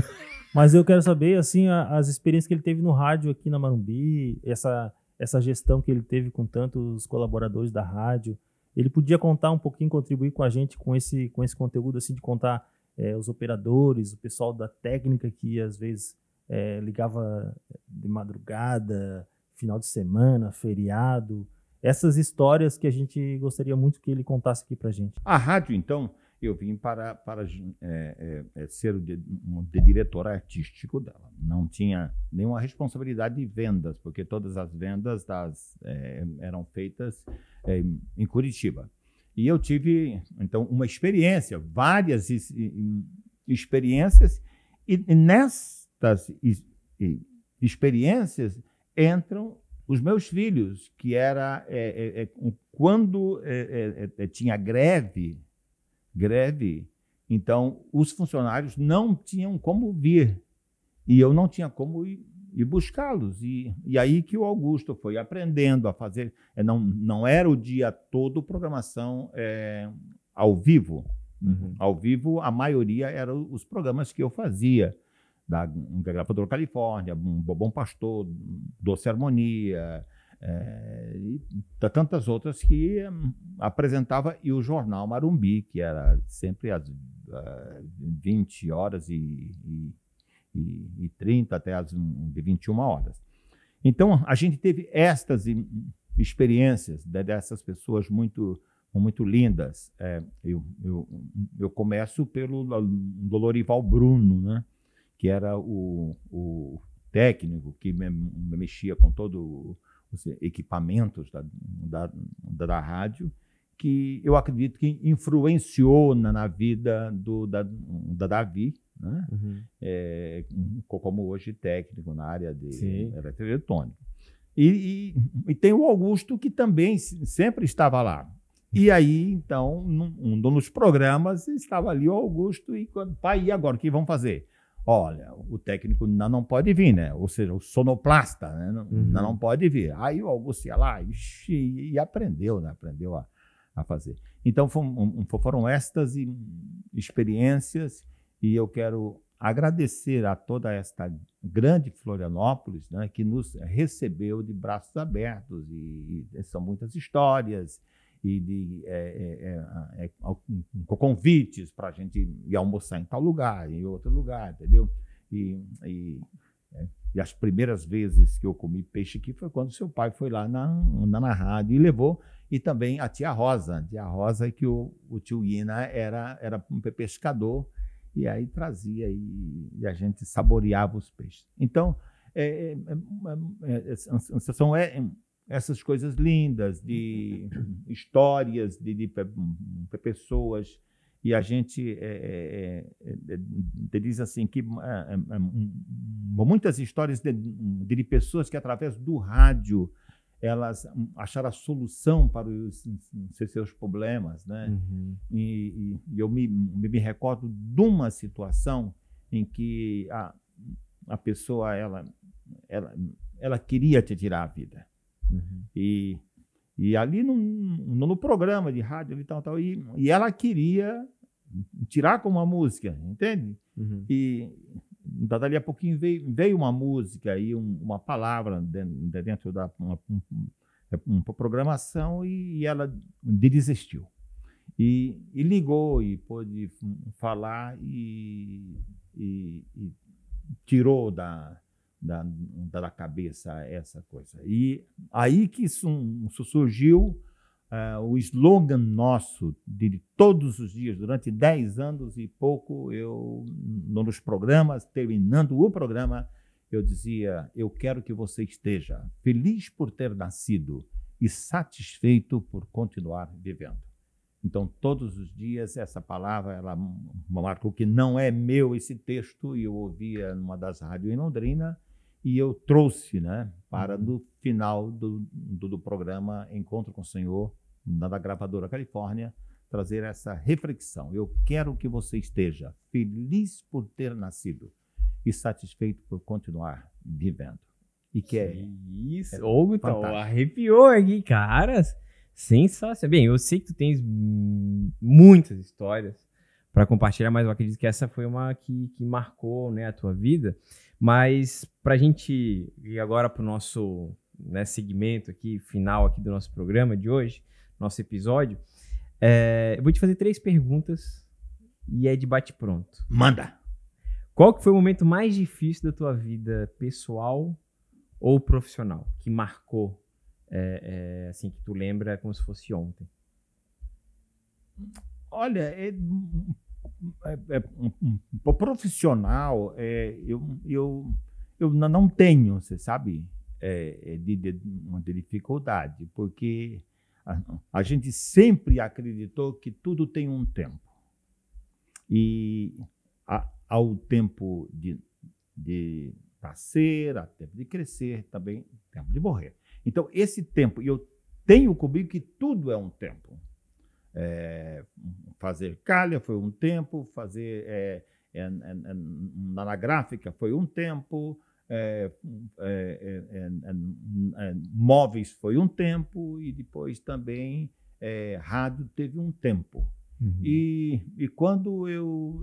Mas eu quero saber, assim, a, as experiências que ele teve no rádio aqui na Marumbi, essa, essa gestão que ele teve com tantos colaboradores da rádio. Ele podia contar um pouquinho, contribuir com a gente com esse, com esse conteúdo, assim, de contar é, os operadores, o pessoal da técnica que às vezes é, ligava de madrugada, final de semana, feriado. Essas histórias que a gente gostaria muito que ele contasse aqui a gente. A rádio, então, eu vim para, para é, é, é ser o, de, diretor artístico dela. Não tinha nenhuma responsabilidade de vendas, porque todas as vendas das, é, eram feitas é, em Curitiba. E eu tive, então, uma experiência, várias is, experiências, e, nestas is, experiências entram os meus filhos, que era é, quando tinha greve greve, então os funcionários não tinham como vir e eu não tinha como ir, ir buscá-los. E, e aí que o Augusto foi aprendendo a fazer. É, não, não era o dia todo programação é, ao vivo. Uhum. Ao vivo, a maioria eram os programas que eu fazia. Da Gravadora Califórnia, Bom Pastor, Doce Harmonia, é, e tantas outras que hum, apresentava, e o jornal Marumbi, que era sempre às uh, é, 20 horas e, e, e, e 30 até às 21 hum, horas. Então, a gente teve estas hum, experiências dessas pessoas muito muito lindas. É, eu, eu, eu, começo pelo Dolorival Bruno, né? que era o, o técnico que me, me mexia com todo equipamentos da, da, da rádio, que eu acredito que influenciou na, na vida do, da, da Davi, né? Uhum. É, como hoje técnico na área de Sim. eletrônica. E, e, e, tem o Augusto, que também sempre estava lá. E aí, então, num, num, nos programas, estava ali o Augusto e quando, pai, e agora, o que vão fazer? Olha, o técnico não pode vir, né? Ou seja, o sonoplasta né? não, uhum. não pode vir. Aí o Augusto ia lá e, e aprendeu, né? Aprendeu a, a fazer. Então foram, foram estas experiências e eu quero agradecer a toda esta grande Florianópolis, né, que nos recebeu de braços abertos e, e são muitas histórias e de é, é, é, é convites para a gente ir almoçar em tal lugar, em outro lugar, entendeu? E, e, e, as primeiras vezes que eu comi peixe aqui foi quando seu pai foi lá na, na, na rádio e levou, e também a tia Rosa, a tia Rosa que o, o tio Ina era, era um pescador, e aí trazia e, e a gente saboreava os peixes. Então, é, é, é, são essas coisas lindas de <laughs> histórias de, de, de pessoas e a gente é, é, é, é, é diz assim que é, muitas histórias de, de, pessoas que através do rádio elas acharam a solução para os seus problemas, né? Uhum. E, e, eu me, me, me recordo de uma situação em que a, a pessoa ela, ela, ela queria te tirar a vida. Uhum. E, e ali no, no, no, programa de rádio e tal, tal e, e ela queria tirar com uma música, entende? Uhum. E dali a pouquinho veio, veio uma música e um, uma palavra dentro da uma, é uma programação e, e ela desistiu. E, e, ligou e pôde falar e, e, e tirou da, da, da cabeça essa coisa. E aí que isso surgiu uh, o slogan nosso de todos os dias, durante dez anos e pouco, eu nos programas, terminando o programa, eu dizia: Eu quero que você esteja feliz por ter nascido e satisfeito por continuar vivendo. Então, todos os dias, essa palavra, ela marcou que não é meu esse texto, e eu ouvia numa das rádios em Londrina, e eu trouxe né, para no uhum. final do, do, do programa Encontro com o Senhor, da gravadora Califórnia, trazer essa reflexão. Eu quero que você esteja feliz por ter nascido e satisfeito por continuar vivendo. E que, é que é isso, é então, arrepiou aqui, caras. Sensacional. Bem, eu sei que tu tens muitas histórias para compartilhar, mas eu acredito que essa foi uma que, que marcou né, a tua vida. Mas para a gente ir agora para o nosso né, segmento aqui, final aqui do nosso programa de hoje, nosso episódio, é, eu vou te fazer três perguntas e é de bate-pronto. Manda! Qual que foi o momento mais difícil da tua vida pessoal ou profissional que marcou, é, é, assim, que tu lembra como se fosse ontem? Olha, é é, é, um, um, profissional, é, eu, eu, eu não tenho, você sabe, é, de, de, uma dificuldade, porque a, a gente sempre acreditou que tudo tem um tempo. E há, o tempo de, de nascer, há tempo de crescer, também tempo de morrer. Então, esse tempo, e eu tenho comigo que tudo é um tempo é, fazer calha foi um tempo, fazer é, é, na gráfica foi um tempo, móveis foi um tempo e depois também rádio teve um tempo. Uhum. E, e quando eu,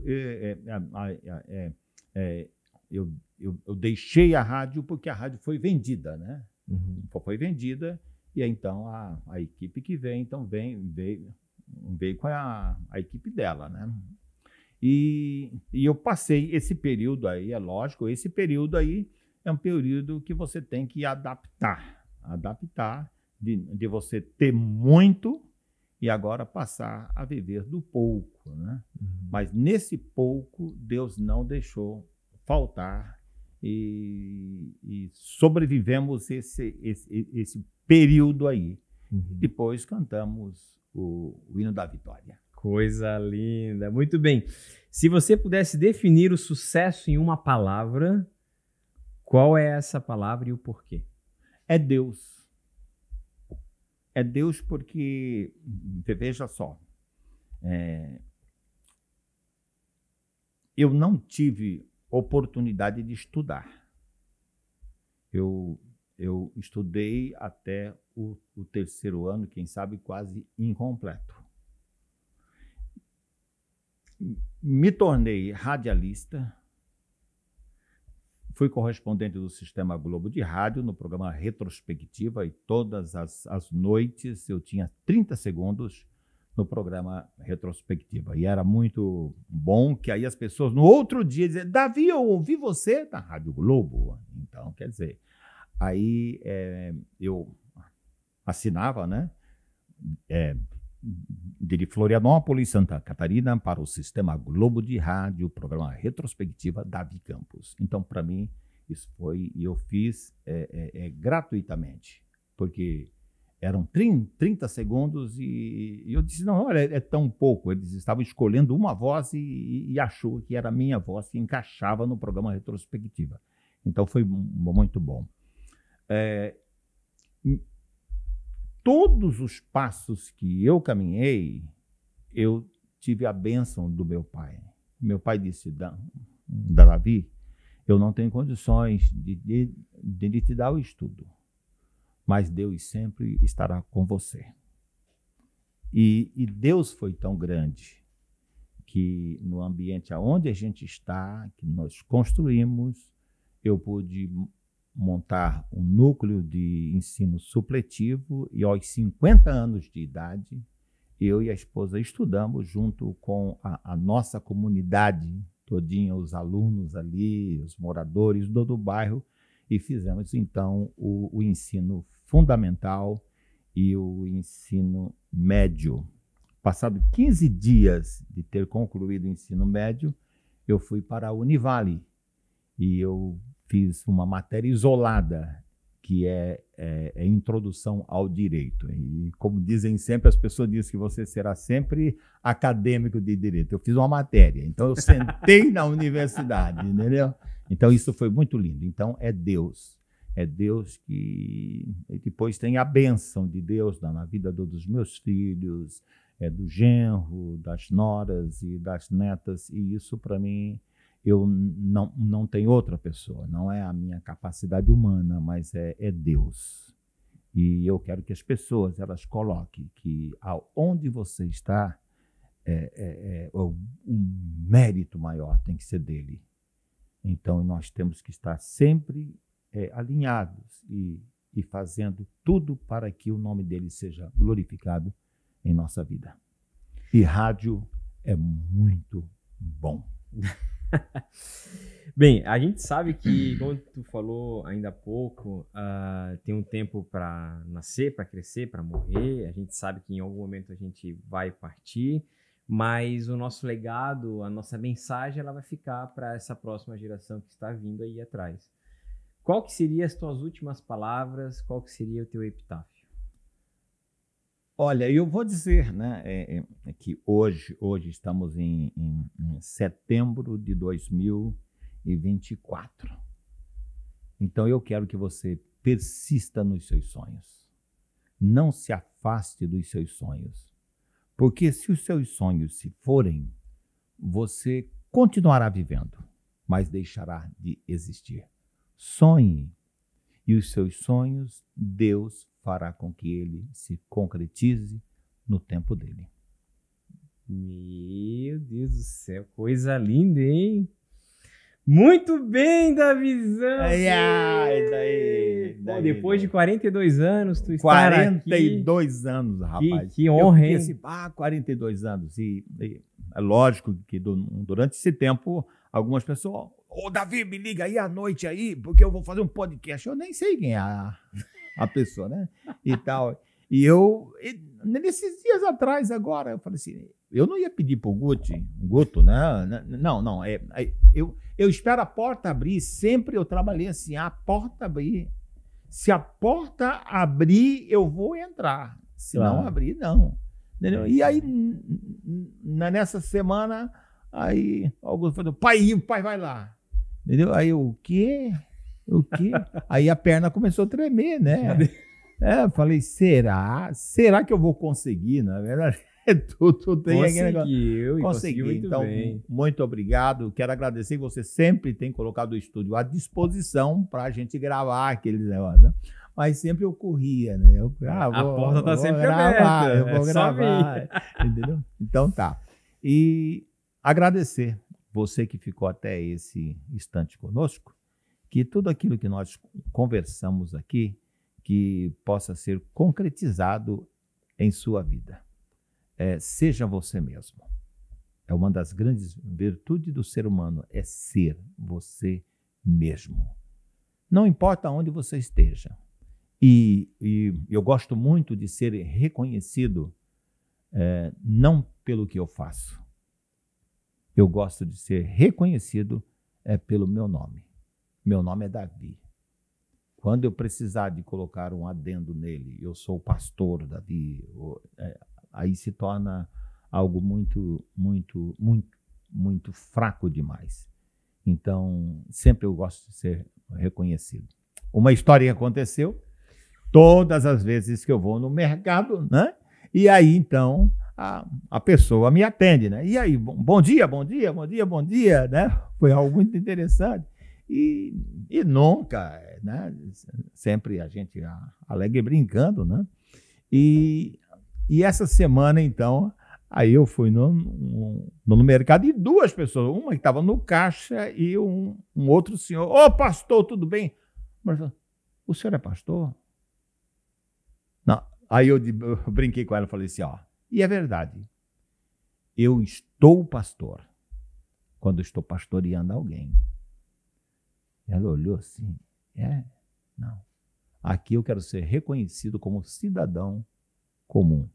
eu, eu, eu, deixei a rádio, porque a rádio foi vendida, né? Uhum. Foi vendida, e então a, a equipe que vem, então vem, veio, veio com a, a equipe dela, né? E, e, eu passei esse período aí, é lógico, esse período aí é um período que você tem que adaptar. Adaptar de, de você ter muito e agora passar a viver do pouco. Né? Uhum. Mas nesse pouco, Deus não deixou faltar e, e sobrevivemos esse, esse, esse período aí. Uhum. Depois cantamos o, o hino da vitória. Coisa linda. Muito bem. Se você pudesse definir o sucesso em uma palavra, qual é essa palavra e o porquê? É Deus. É Deus porque, veja só, é, eu não tive oportunidade de estudar. Eu eu estudei até o, o terceiro ano, quem sabe quase incompleto. Me tornei radialista, Fui correspondente do Sistema Globo de Rádio no programa Retrospectiva e todas as, as, noites eu tinha 30 segundos no programa Retrospectiva. E era muito bom que aí as pessoas no outro dia diziam: Davi, eu ouvi você na Rádio Globo. Então, quer dizer, Aí é, eu assinava, né? É, eh, de Florianópolis, Santa Catarina, para o Sistema Globo de Rádio, programa retrospectiva Davi Campos. Então, para mim, isso foi, e eu fiz é, é, gratuitamente, porque eram 30, 30 segundos e, e, eu disse, não, olha, é tão pouco. Eles estavam escolhendo uma voz e, e achou que era a minha voz que encaixava no programa retrospectiva. Então, foi muito bom. É, todos os passos que eu caminhei, eu tive a bênção do meu pai. Meu pai disse, da, Davi, eu não tenho condições de, de, de te dar o estudo, mas Deus sempre estará com você. E, e, Deus foi tão grande que no ambiente aonde a gente está, que nós construímos, eu pude montar um núcleo de ensino supletivo e aos 50 anos de idade, eu e a esposa estudamos junto com a, a nossa comunidade todinha, os alunos ali, os moradores do, do bairro, e fizemos então o, o ensino fundamental e o ensino médio. Passado 15 dias de ter concluído o ensino médio, eu fui para a Univale e eu fiz uma matéria isolada, que é, é, é, Introdução ao Direito. E, como dizem sempre, as pessoas dizem que você será sempre acadêmico de direito. Eu fiz uma matéria, então eu sentei na universidade, <laughs> entendeu? Então, isso foi muito lindo. Então, é Deus. É Deus que depois tem a bênção de Deus na vida dos meus filhos, é do genro, das noras e das netas, e isso para mim eu não, não tenho outra pessoa, não é a minha capacidade humana, mas é, é Deus. E eu quero que as pessoas elas coloquem que aonde você está, é, é, é, é, o, o mérito maior tem que ser dele. Então nós temos que estar sempre é, alinhados e, e fazendo tudo para que o nome dele seja glorificado em nossa vida. E rádio é muito bom. <laughs> <laughs> Bem, a gente sabe que, como tu falou ainda há pouco, uh, tem um tempo para nascer, para crescer, para morrer. A gente sabe que em algum momento a gente vai partir, mas o nosso legado, a nossa mensagem, ela vai ficar para essa próxima geração que está vindo aí atrás. Qual que seria as tuas últimas palavras? Qual que seria o teu epitáfio? Olha, eu vou dizer né, é, é, é que hoje, hoje estamos em, em, em setembro de 2024. Então eu quero que você persista nos seus sonhos. Não se afaste dos seus sonhos. Porque se os seus sonhos se forem, você continuará vivendo, mas deixará de existir. Sonhe, e os seus sonhos, Deus fará com que ele se concretize no tempo dele. Meu Deus do céu, coisa linda, hein? Muito bem, Davizão! Ai, ai, daí, daí, depois daí. de 42 né? anos, tu está 42 aqui. anos, rapaz. Que, que honra, hein? Esse, ah, 42 anos. E, e é lógico que durante esse tempo, algumas pessoas Ô, Davi, me liga aí à noite aí, porque eu vou fazer um podcast. Eu nem sei quem é a, a pessoa, né? E tal. E eu, e, nesses dias atrás, agora, eu falei assim: eu não ia pedir pro Guti, Guto, né? Não, não. É, é, eu, eu espero a porta abrir. Sempre eu trabalhei assim: a porta abrir. Se a porta abrir, eu vou entrar. Se claro. não abrir, não. Entendeu? E aí, é. nessa semana, aí, Augusto falou: pai, o pai vai lá. Entendeu? Aí eu, o quê? O quê? Aí a perna começou a tremer, né? É, é falei, será? Será que eu vou conseguir? Na verdade, <laughs> é tudo tem conseguiu, conseguiu, muito então, bem. muito obrigado. Quero agradecer que você sempre tem colocado o estúdio à disposição para a gente gravar aquele negócio. Né? Mas sempre eu corria, né? Eu, ah, vou, a porta está sempre gravar, aberta. Eu vou é gravar. Entendeu? Então tá. E agradecer você que ficou até esse instante conosco, que tudo aquilo que nós conversamos aqui, que possa ser concretizado em sua vida. É, seja você mesmo. É uma das grandes virtudes do ser humano, é ser você mesmo. Não importa onde você esteja. E, e eu gosto muito de ser reconhecido é, não pelo que eu faço, eu gosto de ser reconhecido é pelo meu nome. Meu nome é Davi. Quando eu precisar de colocar um adendo nele, eu sou o pastor Davi. Ou, é, aí se torna algo muito, muito, muito, muito fraco demais. Então, sempre eu gosto de ser reconhecido. Uma história aconteceu todas as vezes que eu vou no mercado, né? E aí então a, a pessoa me atende, né? E aí, bom, bom dia, bom dia, bom dia, bom dia, né? <laughs> Foi algo muito interessante. E, e nunca, né? Sempre a gente alegre brincando, né? E, e essa semana, então, aí eu fui no, no, no mercado e duas pessoas, uma que estava no caixa e um, um outro senhor. Ô, oh, pastor, tudo bem? Mas, o senhor é pastor? Não. Aí eu, eu brinquei com ela e falei assim, ó, e é verdade. Eu estou pastor quando estou pastoreando alguém. Ela olhou assim: é? Não. Aqui eu quero ser reconhecido como cidadão comum.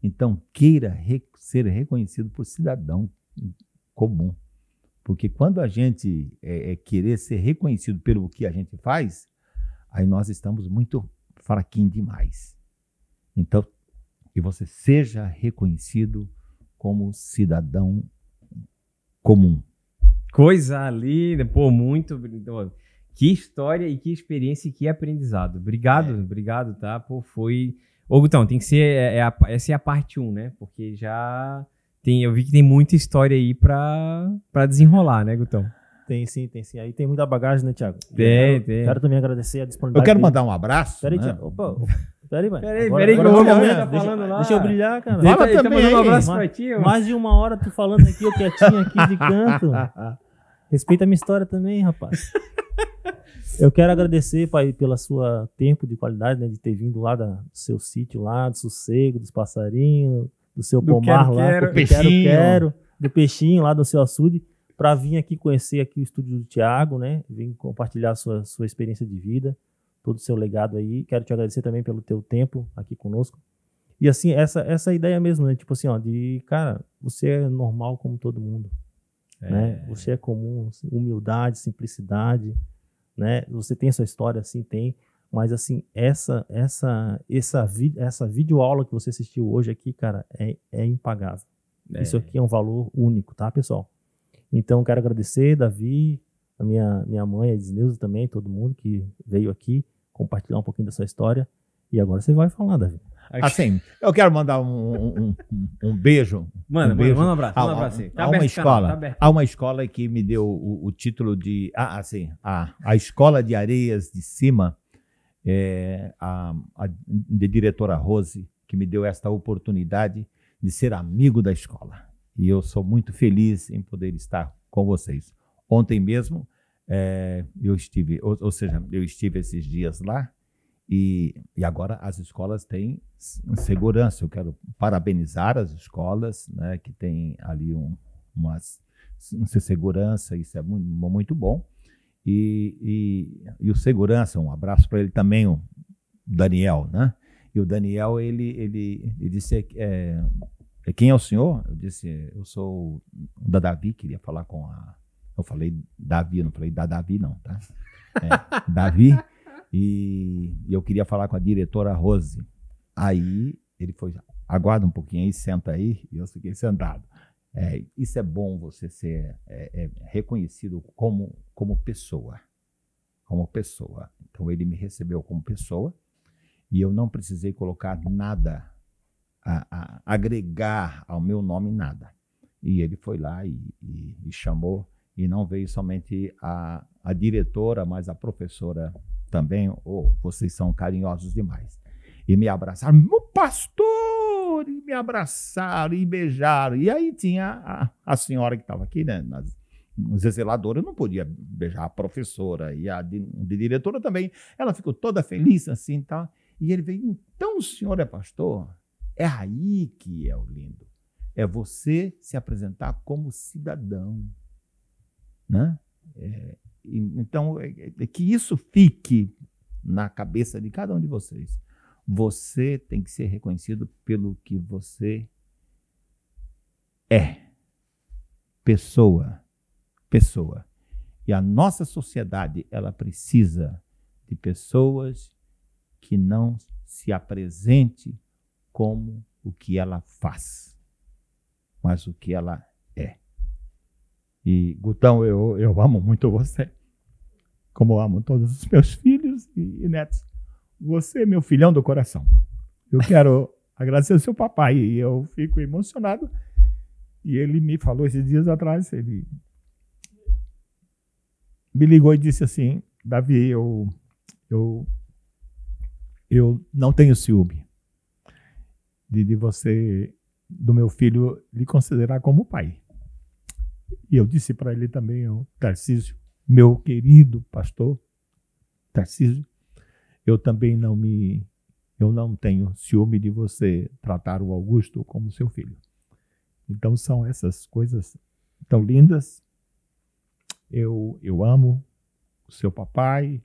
Então, queira re ser reconhecido por cidadão comum. Porque quando a gente é, é, querer ser reconhecido pelo que a gente faz, aí nós estamos muito fraquinhos demais. Então, que você seja reconhecido como cidadão comum. Coisa linda, pô, muito. Que história e que experiência e que aprendizado. Obrigado, é. obrigado, tá? Pô, foi. Ô, Gutão, tem que ser. É, é a, essa é a parte 1, né? Porque já. Tem, eu vi que tem muita história aí pra, desenrolar, né, Gutão? Tem sim, tem sim. Aí tem muita bagagem, né, Tiago Tem, eu, tem. Quero também agradecer a disponibilidade. Eu quero mandar um abraço. Peraí, né? Tiago. Opa, Peraí, tá mano. Peraí, peraí, que eu vou deixa, deixa eu brilhar, cara. Fala também, tá um abraço mais, pra ti, mano. Mais de uma hora tu falando aqui, eu quietinho aqui de canto. <laughs> Respeita a minha história também, rapaz. Eu quero agradecer, pai, pela sua tempo de qualidade, né? De ter vindo lá da, do seu sítio lá, do sossego, dos passarinhos, do seu do pomar quero, lá. Quero, do peixinho. Quero, quero, do peixinho lá do seu açude. Pra vir aqui conhecer aqui o estúdio do Tiago, né? Vim compartilhar a sua, sua experiência de vida todo o seu legado aí. Quero te agradecer também pelo teu tempo aqui conosco. E assim, essa essa ideia mesmo, né? Tipo assim, ó, de cara, você é normal como todo mundo. É. Né? Você é comum, assim, humildade, simplicidade, né? Você tem sua história assim, tem, mas assim, essa essa essa vi, essa videoaula que você assistiu hoje aqui, cara, é é impagável. É. Isso aqui é um valor único, tá, pessoal? Então, quero agradecer Davi, a minha minha mãe, a Disneuza também, todo mundo que veio aqui compartilhar um pouquinho da sua história. E agora você vai falar, Davi. Assim, eu quero mandar um, um, um, um beijo. Manda, um beijo manda, um abraço. Manda um abraço. Tá há, uma escola, canal, tá há uma escola que me deu o, o título de. Ah, assim, a, a Escola de Areias de Cima, é, a, a de diretora Rose, que me deu esta oportunidade de ser amigo da escola. E eu sou muito feliz em poder estar com vocês. Ontem mesmo é, eu estive, ou, ou, seja, eu estive esses dias lá e, e agora as escolas têm segurança. Eu quero parabenizar as escolas, né, que têm ali um, umas segurança, isso é muito, muito bom. E, e, e, o segurança, um abraço para ele também, o Daniel, né? E o Daniel, ele, ele, ele disse, é, quem é o senhor? Eu disse, eu sou o Davi, queria falar com a eu falei Davi, eu não falei da Davi, não, tá? É, Davi. E, eu queria falar com a diretora Rose. Aí ele foi, aguarda um pouquinho aí, senta aí. E eu fiquei sentado. É, isso é bom você ser é, é, reconhecido como, como pessoa. Como pessoa. Então ele me recebeu como pessoa e eu não precisei colocar nada, a, a, agregar ao meu nome nada. E ele foi lá e, e, e chamou e não veio somente a, a diretora, mas a professora também, oh, vocês são carinhosos demais. E me abraçaram, meu pastor! E me abraçaram e beijaram. E aí tinha a, a senhora que estava aqui, né? Nas, Eu não podia beijar a professora e a de, de diretora também. Ela ficou toda feliz assim e tá? tal. E ele veio, então o senhor é pastor? É aí que é o lindo. É você se apresentar como cidadão. Né? É, então, é, é, é que isso fique na cabeça de cada um de vocês. Você tem que ser reconhecido pelo que você é. Pessoa. Pessoa. E a nossa sociedade, ela precisa de pessoas que não se apresente como o que ela faz, mas o que ela é. E, Gutão, eu, eu amo muito você, como amo todos os meus filhos e, e netos. Você é meu filhão do coração. Eu quero <laughs> agradecer ao seu papai e eu fico emocionado. E ele me falou esses dias atrás, ele me ligou e disse assim, Davi, eu, eu, eu não tenho ciúme de, de você, do meu filho, lhe considerar como pai. E eu disse para ele também, ao Tarcísio, meu querido pastor Tarcísio, eu também não me eu não tenho ciúme de você tratar o Augusto como seu filho. Então são essas coisas tão lindas. Eu eu amo o seu papai,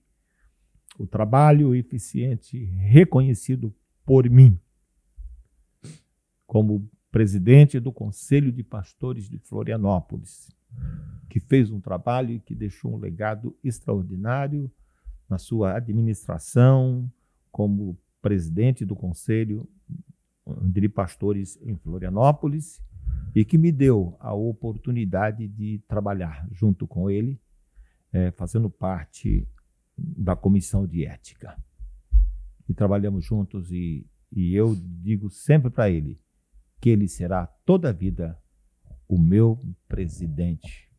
o trabalho eficiente reconhecido por mim como presidente do Conselho de Pastores de Florianópolis, que fez um trabalho que deixou um legado extraordinário na sua administração como presidente do Conselho de Pastores em Florianópolis e que me deu a oportunidade de trabalhar junto com ele, é, fazendo parte da comissão de ética. E trabalhamos juntos e, e eu digo sempre para ele, que ele será toda a vida o meu presidente.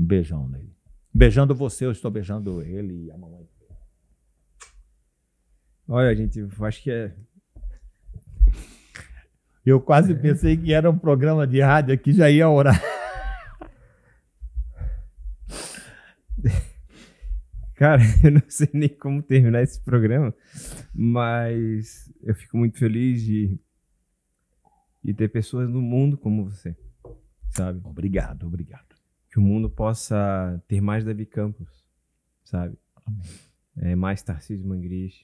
Um beijão nele. Beijando você, eu estou beijando ele e a mamãe. Olha, gente, eu acho que é. Eu quase é. pensei que era um programa de rádio aqui, já ia orar. <laughs> Cara, eu não sei nem como terminar esse programa, mas eu fico muito feliz de e ter pessoas no mundo como você, sabe? Obrigado, obrigado. Que o mundo possa ter mais Davi Campos, sabe? Amém. É, mais Tarcísio Mangris,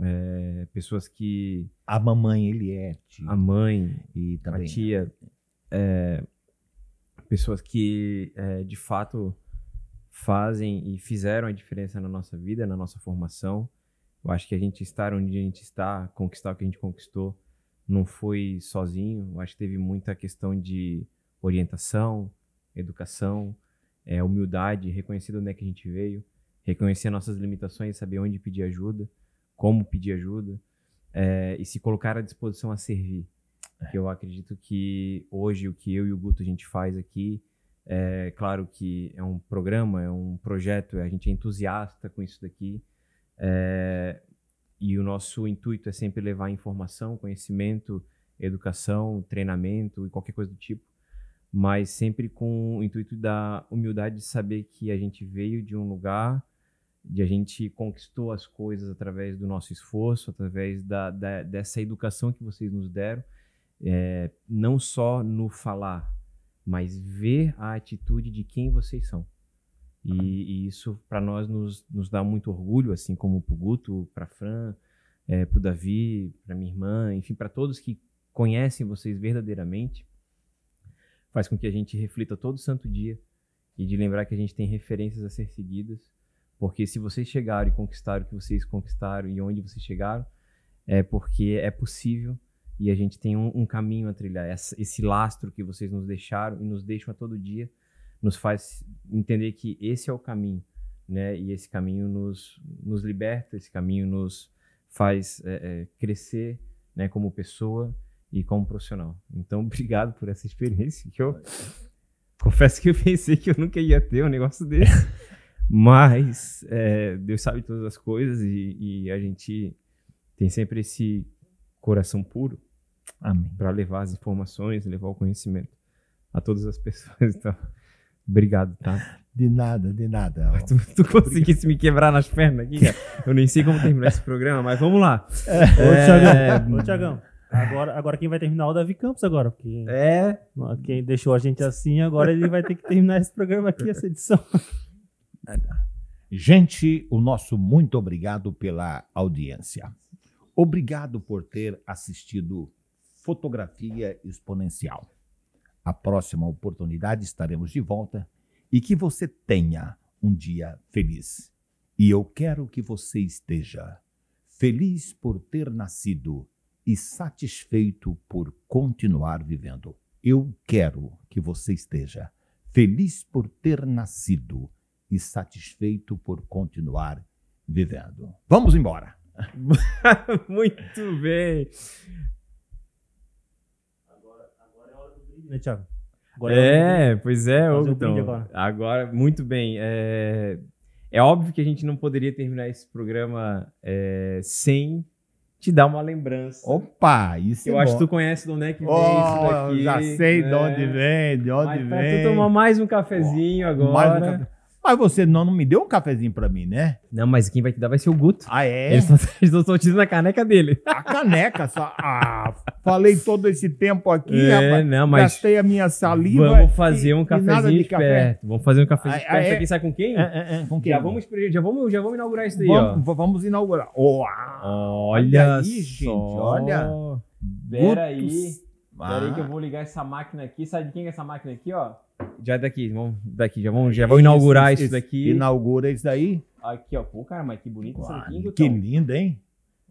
é, pessoas que... A mamãe Eliette. A mãe, e também, a tia. É, pessoas que, é, de fato, fazem e fizeram a diferença na nossa vida, na nossa formação. Eu acho que a gente estar onde a gente está, conquistar o que a gente conquistou, não foi sozinho. Acho que teve muita questão de orientação, educação, é, humildade, reconhecer de onde é que a gente veio, reconhecer nossas limitações, saber onde pedir ajuda, como pedir ajuda, é, e se colocar à disposição a servir. É. Eu acredito que hoje o que eu e o Guto a gente faz aqui, é claro que é um programa, é um projeto, a gente é entusiasta com isso daqui, é, e o nosso intuito é sempre levar informação, conhecimento, educação, treinamento e qualquer coisa do tipo, mas sempre com o intuito da humildade de saber que a gente veio de um lugar, de a gente conquistou as coisas através do nosso esforço, através da, da dessa educação que vocês nos deram, é, não só no falar, mas ver a atitude de quem vocês são. E, e isso para nós nos, nos dá muito orgulho, assim como para o Guto, para Fran, é, eh, para o Davi, para minha irmã, enfim, para todos que conhecem vocês verdadeiramente, faz com que a gente reflita todo santo dia e de lembrar que a gente tem referências a ser seguidas, porque se vocês chegaram e conquistaram o que vocês conquistaram e onde vocês chegaram, é porque é possível e a gente tem um, um caminho a trilhar, essa, esse lastro que vocês nos deixaram e nos deixam a todo dia nos faz entender que esse é o caminho, né? E esse caminho nos, nos liberta, esse caminho nos faz é, é crescer, né? Como pessoa e como profissional. Então, <laughs> obrigado por essa experiência que eu <laughs> confesso que eu pensei que eu nunca ia ter um negócio desse, mas é, Deus sabe todas as coisas e, e a gente tem sempre esse coração puro para levar as informações, levar o conhecimento a todas as pessoas. <laughs> Então, Obrigado, tá? De nada, de nada. Tu, tu conseguisse me quebrar nas pernas aqui, cara. Eu nem sei como terminar esse programa, mas vamos lá. É... é Ô, Tiagão. Agora, agora quem vai terminar é o Davi Campos agora, porque é. quem deixou a gente assim, agora ele vai ter que terminar esse programa aqui, essa edição. Gente, o nosso muito obrigado pela audiência. Obrigado por ter assistido Fotografia Exponencial. A próxima oportunidade estaremos de volta e que você tenha um dia feliz. E eu quero que você esteja feliz por ter nascido e satisfeito por continuar vivendo. Eu quero que você esteja feliz por ter nascido e satisfeito por continuar vivendo. Vamos embora! <laughs> Muito bem! né, Thiago? Agora é, é pois é, Hugo. Então, agora. agora, muito bem. É, é óbvio que a gente não poderia terminar esse programa é, sem te dar uma lembrança. Opa, isso Eu é acho bom. que tu conhece de onde é que vem isso daqui. Já sei né? de onde vem, de onde Mas, vem. Pra tu tomar mais um cafezinho oh, agora. Mais um café. Mas você não, não me deu um cafezinho pra mim, né? Não, mas quem vai te dar vai ser o Guto. Ah, é? Eles só, <laughs> eles só na caneca dele. A caneca só. Ah, falei todo esse tempo aqui, é, rapaz. Não, mas gastei a minha saliva. Vamos fazer um cafezinho de café. Vamos fazer um cafezinho ah, esperto. É, Aqui sabe com quem? É, é, é com quem? Já vamos, já vamos, já vamos inaugurar isso daí, vamos, ó. Vamos inaugurar. Oh, olha, olha aí, só. gente, olha. Peraí. Peraí que eu ah. vou ligar essa máquina aqui. Sabe de quem é essa máquina aqui, ó? Já é daqui, vamos daqui, já vamos, já vamos inaugurar isso, isso, isso, daqui. Inaugura isso daí. Aqui, ó. Pô, cara, mas que bonito isso aqui, Que lindo, hein?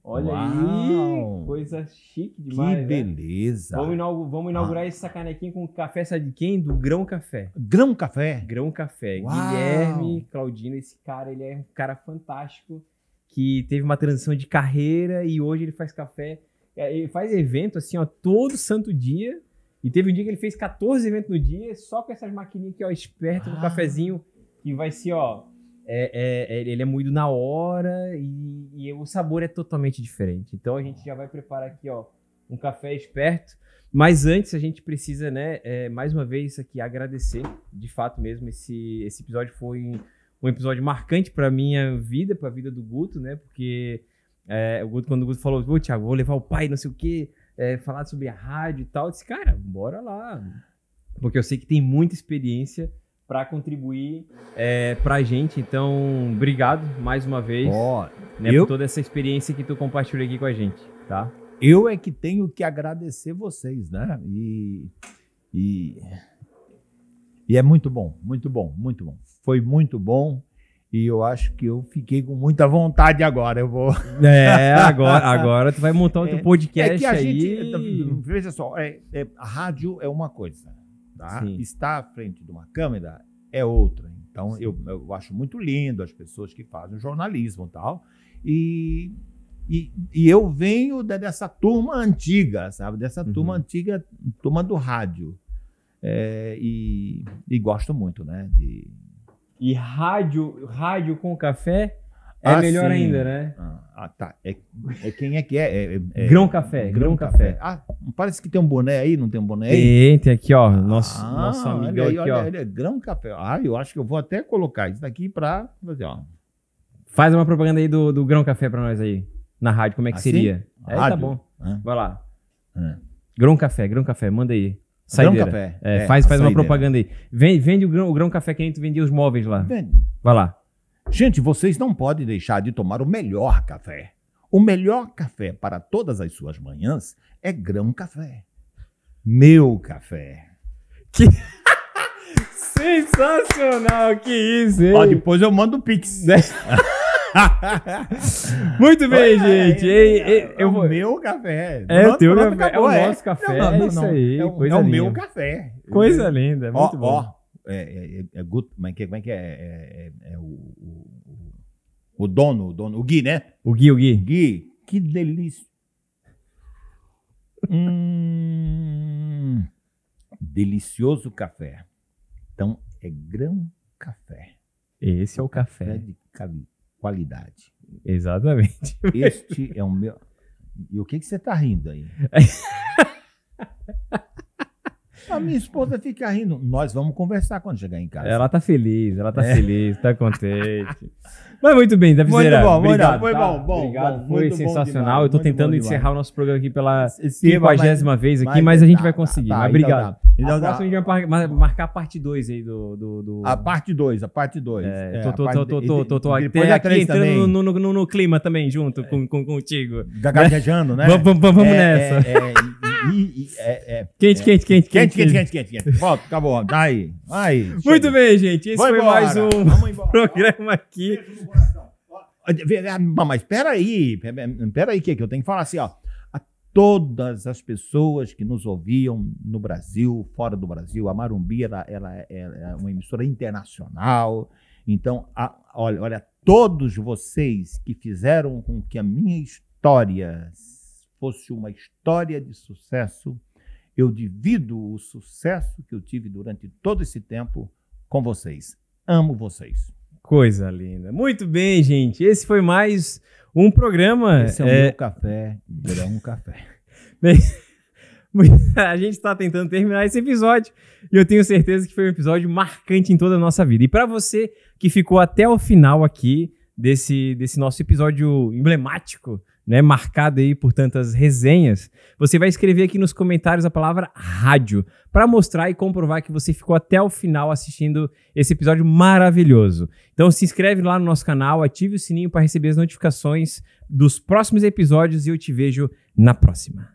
Olha Uau. aí, coisa chique demais. Que né? beleza. Né? Vamos, inaugurar, vamos inaugurar ah. essa canequinha com café, sabe de quem? Do Grão Café. Grão Café? Grão Café. Uau. Guilherme Claudino, esse cara, ele é um cara fantástico que teve uma transição de carreira e hoje ele faz café é, ele faz evento assim, ó, todo santo dia. E teve um dia que ele fez 14 eventos no dia, só com essas maquininhas aqui, ó, esperto, no ah. cafezinho, que vai ser, ó. É, é, é ele é moído na hora e, e, o sabor é totalmente diferente. Então a gente já vai preparar aqui, ó, um café esperto. Mas antes a gente precisa, né, é, mais uma vez aqui agradecer, de fato mesmo, esse, esse episódio foi um episódio marcante para minha vida, para a vida do Guto, né, porque é, o Guto, quando o Guto falou, ô Thiago, vou levar o pai, não sei o quê, é, falar sobre a rádio e tal, eu disse, cara, bora lá. Porque eu sei que tem muita experiência para contribuir é, para a gente. Então, obrigado mais uma vez oh, né, eu... por toda essa experiência que tu compartilha aqui com a gente, tá? Eu é que tenho que agradecer vocês, né? E, e, e é muito bom, muito bom, muito bom. Foi muito bom. E eu acho que eu fiquei com muita vontade agora. Eu vou. <laughs> É, agora, agora tu vai montar outro teu é, podcast. É que a aí... gente. Veja só, é, é, a rádio é uma coisa. Tá? Estar à frente de uma câmera é outra. Então, eu, eu, acho muito lindo as pessoas que fazem jornalismo e tal. E, e, e eu venho dessa turma antiga, sabe? Dessa uhum. turma antiga, turma do rádio. É, e, e gosto muito, né? De, e rádio, rádio com café é ah, melhor sim. ainda, né? Ah, ah tá. É, é quem é que é? é, é, é grão café. Grão, café. café. Ah, parece que tem um boné aí, não tem um boné aí? Tem, tem aqui, ó. Nosso, ah, nosso amigo olha aí, aqui, olha, ó. é grão café. Ah, eu acho que eu vou até colocar isso daqui pra fazer, ó. Faz uma propaganda aí do, do grão café pra nós aí. Na rádio, como é que assim? seria? Tá rádio? É, tá bom. Vai lá. Grão café, grão café, manda aí. Saideira. Grão café. É, é, faz, faz uma propaganda aí. Vende, vende o, grão, o grão café que a gente vendia os móveis lá. Vende. Vai lá. Gente, vocês não podem deixar de tomar o melhor café. O melhor café para todas as suas manhãs é grão café. Meu café. Que. <laughs> Sensacional, que isso, hein? Ó, depois eu mando o Pix. <laughs> <laughs> Muito bem, gente. É, o meu café. É o teu café. É o nosso café. é isso aí. É o, é meu café. Coisa linda. É muito bom. é, é, é good, mas que, como é que é? É, o, o, dono, o dono, o Gui, né? O Gui, o Gui. Gui, que delícia. hum, delicioso café. Então, é grão café. Esse é o café, café de cali qualidade. Exatamente. Este é o meu. E o que, que você está rindo aí? A minha esposa fica rindo. Nós vamos conversar quando chegar em casa. Ela tá feliz, ela tá é. feliz, tá contente. <laughs> Mas muito bem, deve ser. Muito bom, obrigado, foi tá? bom, bom. Obrigado, bom, foi sensacional. demais, eu tô tentando encerrar o nosso programa aqui pela 50 né? vez aqui, mas, mas a gente tá, vai conseguir. Tá, mas então obrigado. Então, a próxima a gente vai marcar a parte 2 aí do, do, do, A parte 2, a parte 2. É, é, tô, tô, tô, tô, tô, tô, até aqui entrando no, no, no, no, clima também, junto com, com, contigo. Gaguejando, né? Vamos, vamos, é, vamos nessa. É, é, é, é. É. quente, quente, quente, quente, quente, quente, quente, tá quente, Volta, acabou. Daí, aí. Muito bem, gente. Esse Vai foi embora. mais um <laughs> programa aqui. Ah, mas espera aí, espera aí que eu tenho que falar assim, ó. A todas as pessoas que nos ouviam no Brasil, fora do Brasil, a Marumbi ela, ela, é uma emissora internacional. Então, a, olha, olha, todos vocês que fizeram com que a minha história fosse uma história de sucesso, eu divido o sucesso que eu tive durante todo esse tempo com vocês. Amo vocês. Coisa linda. Muito bem, gente. Esse foi mais um programa. Esse é o é, meu café, grão um café. <laughs> bem, a gente está tentando terminar esse episódio e eu tenho certeza que foi um episódio marcante em toda a nossa vida. E para você que ficou até o final aqui desse, desse nosso episódio emblemático né, marcado aí por tantas resenhas, você vai escrever aqui nos comentários a palavra rádio para mostrar e comprovar que você ficou até o final assistindo esse episódio maravilhoso. Então se inscreve lá no nosso canal, ative o sininho para receber as notificações dos próximos episódios e eu te vejo na próxima.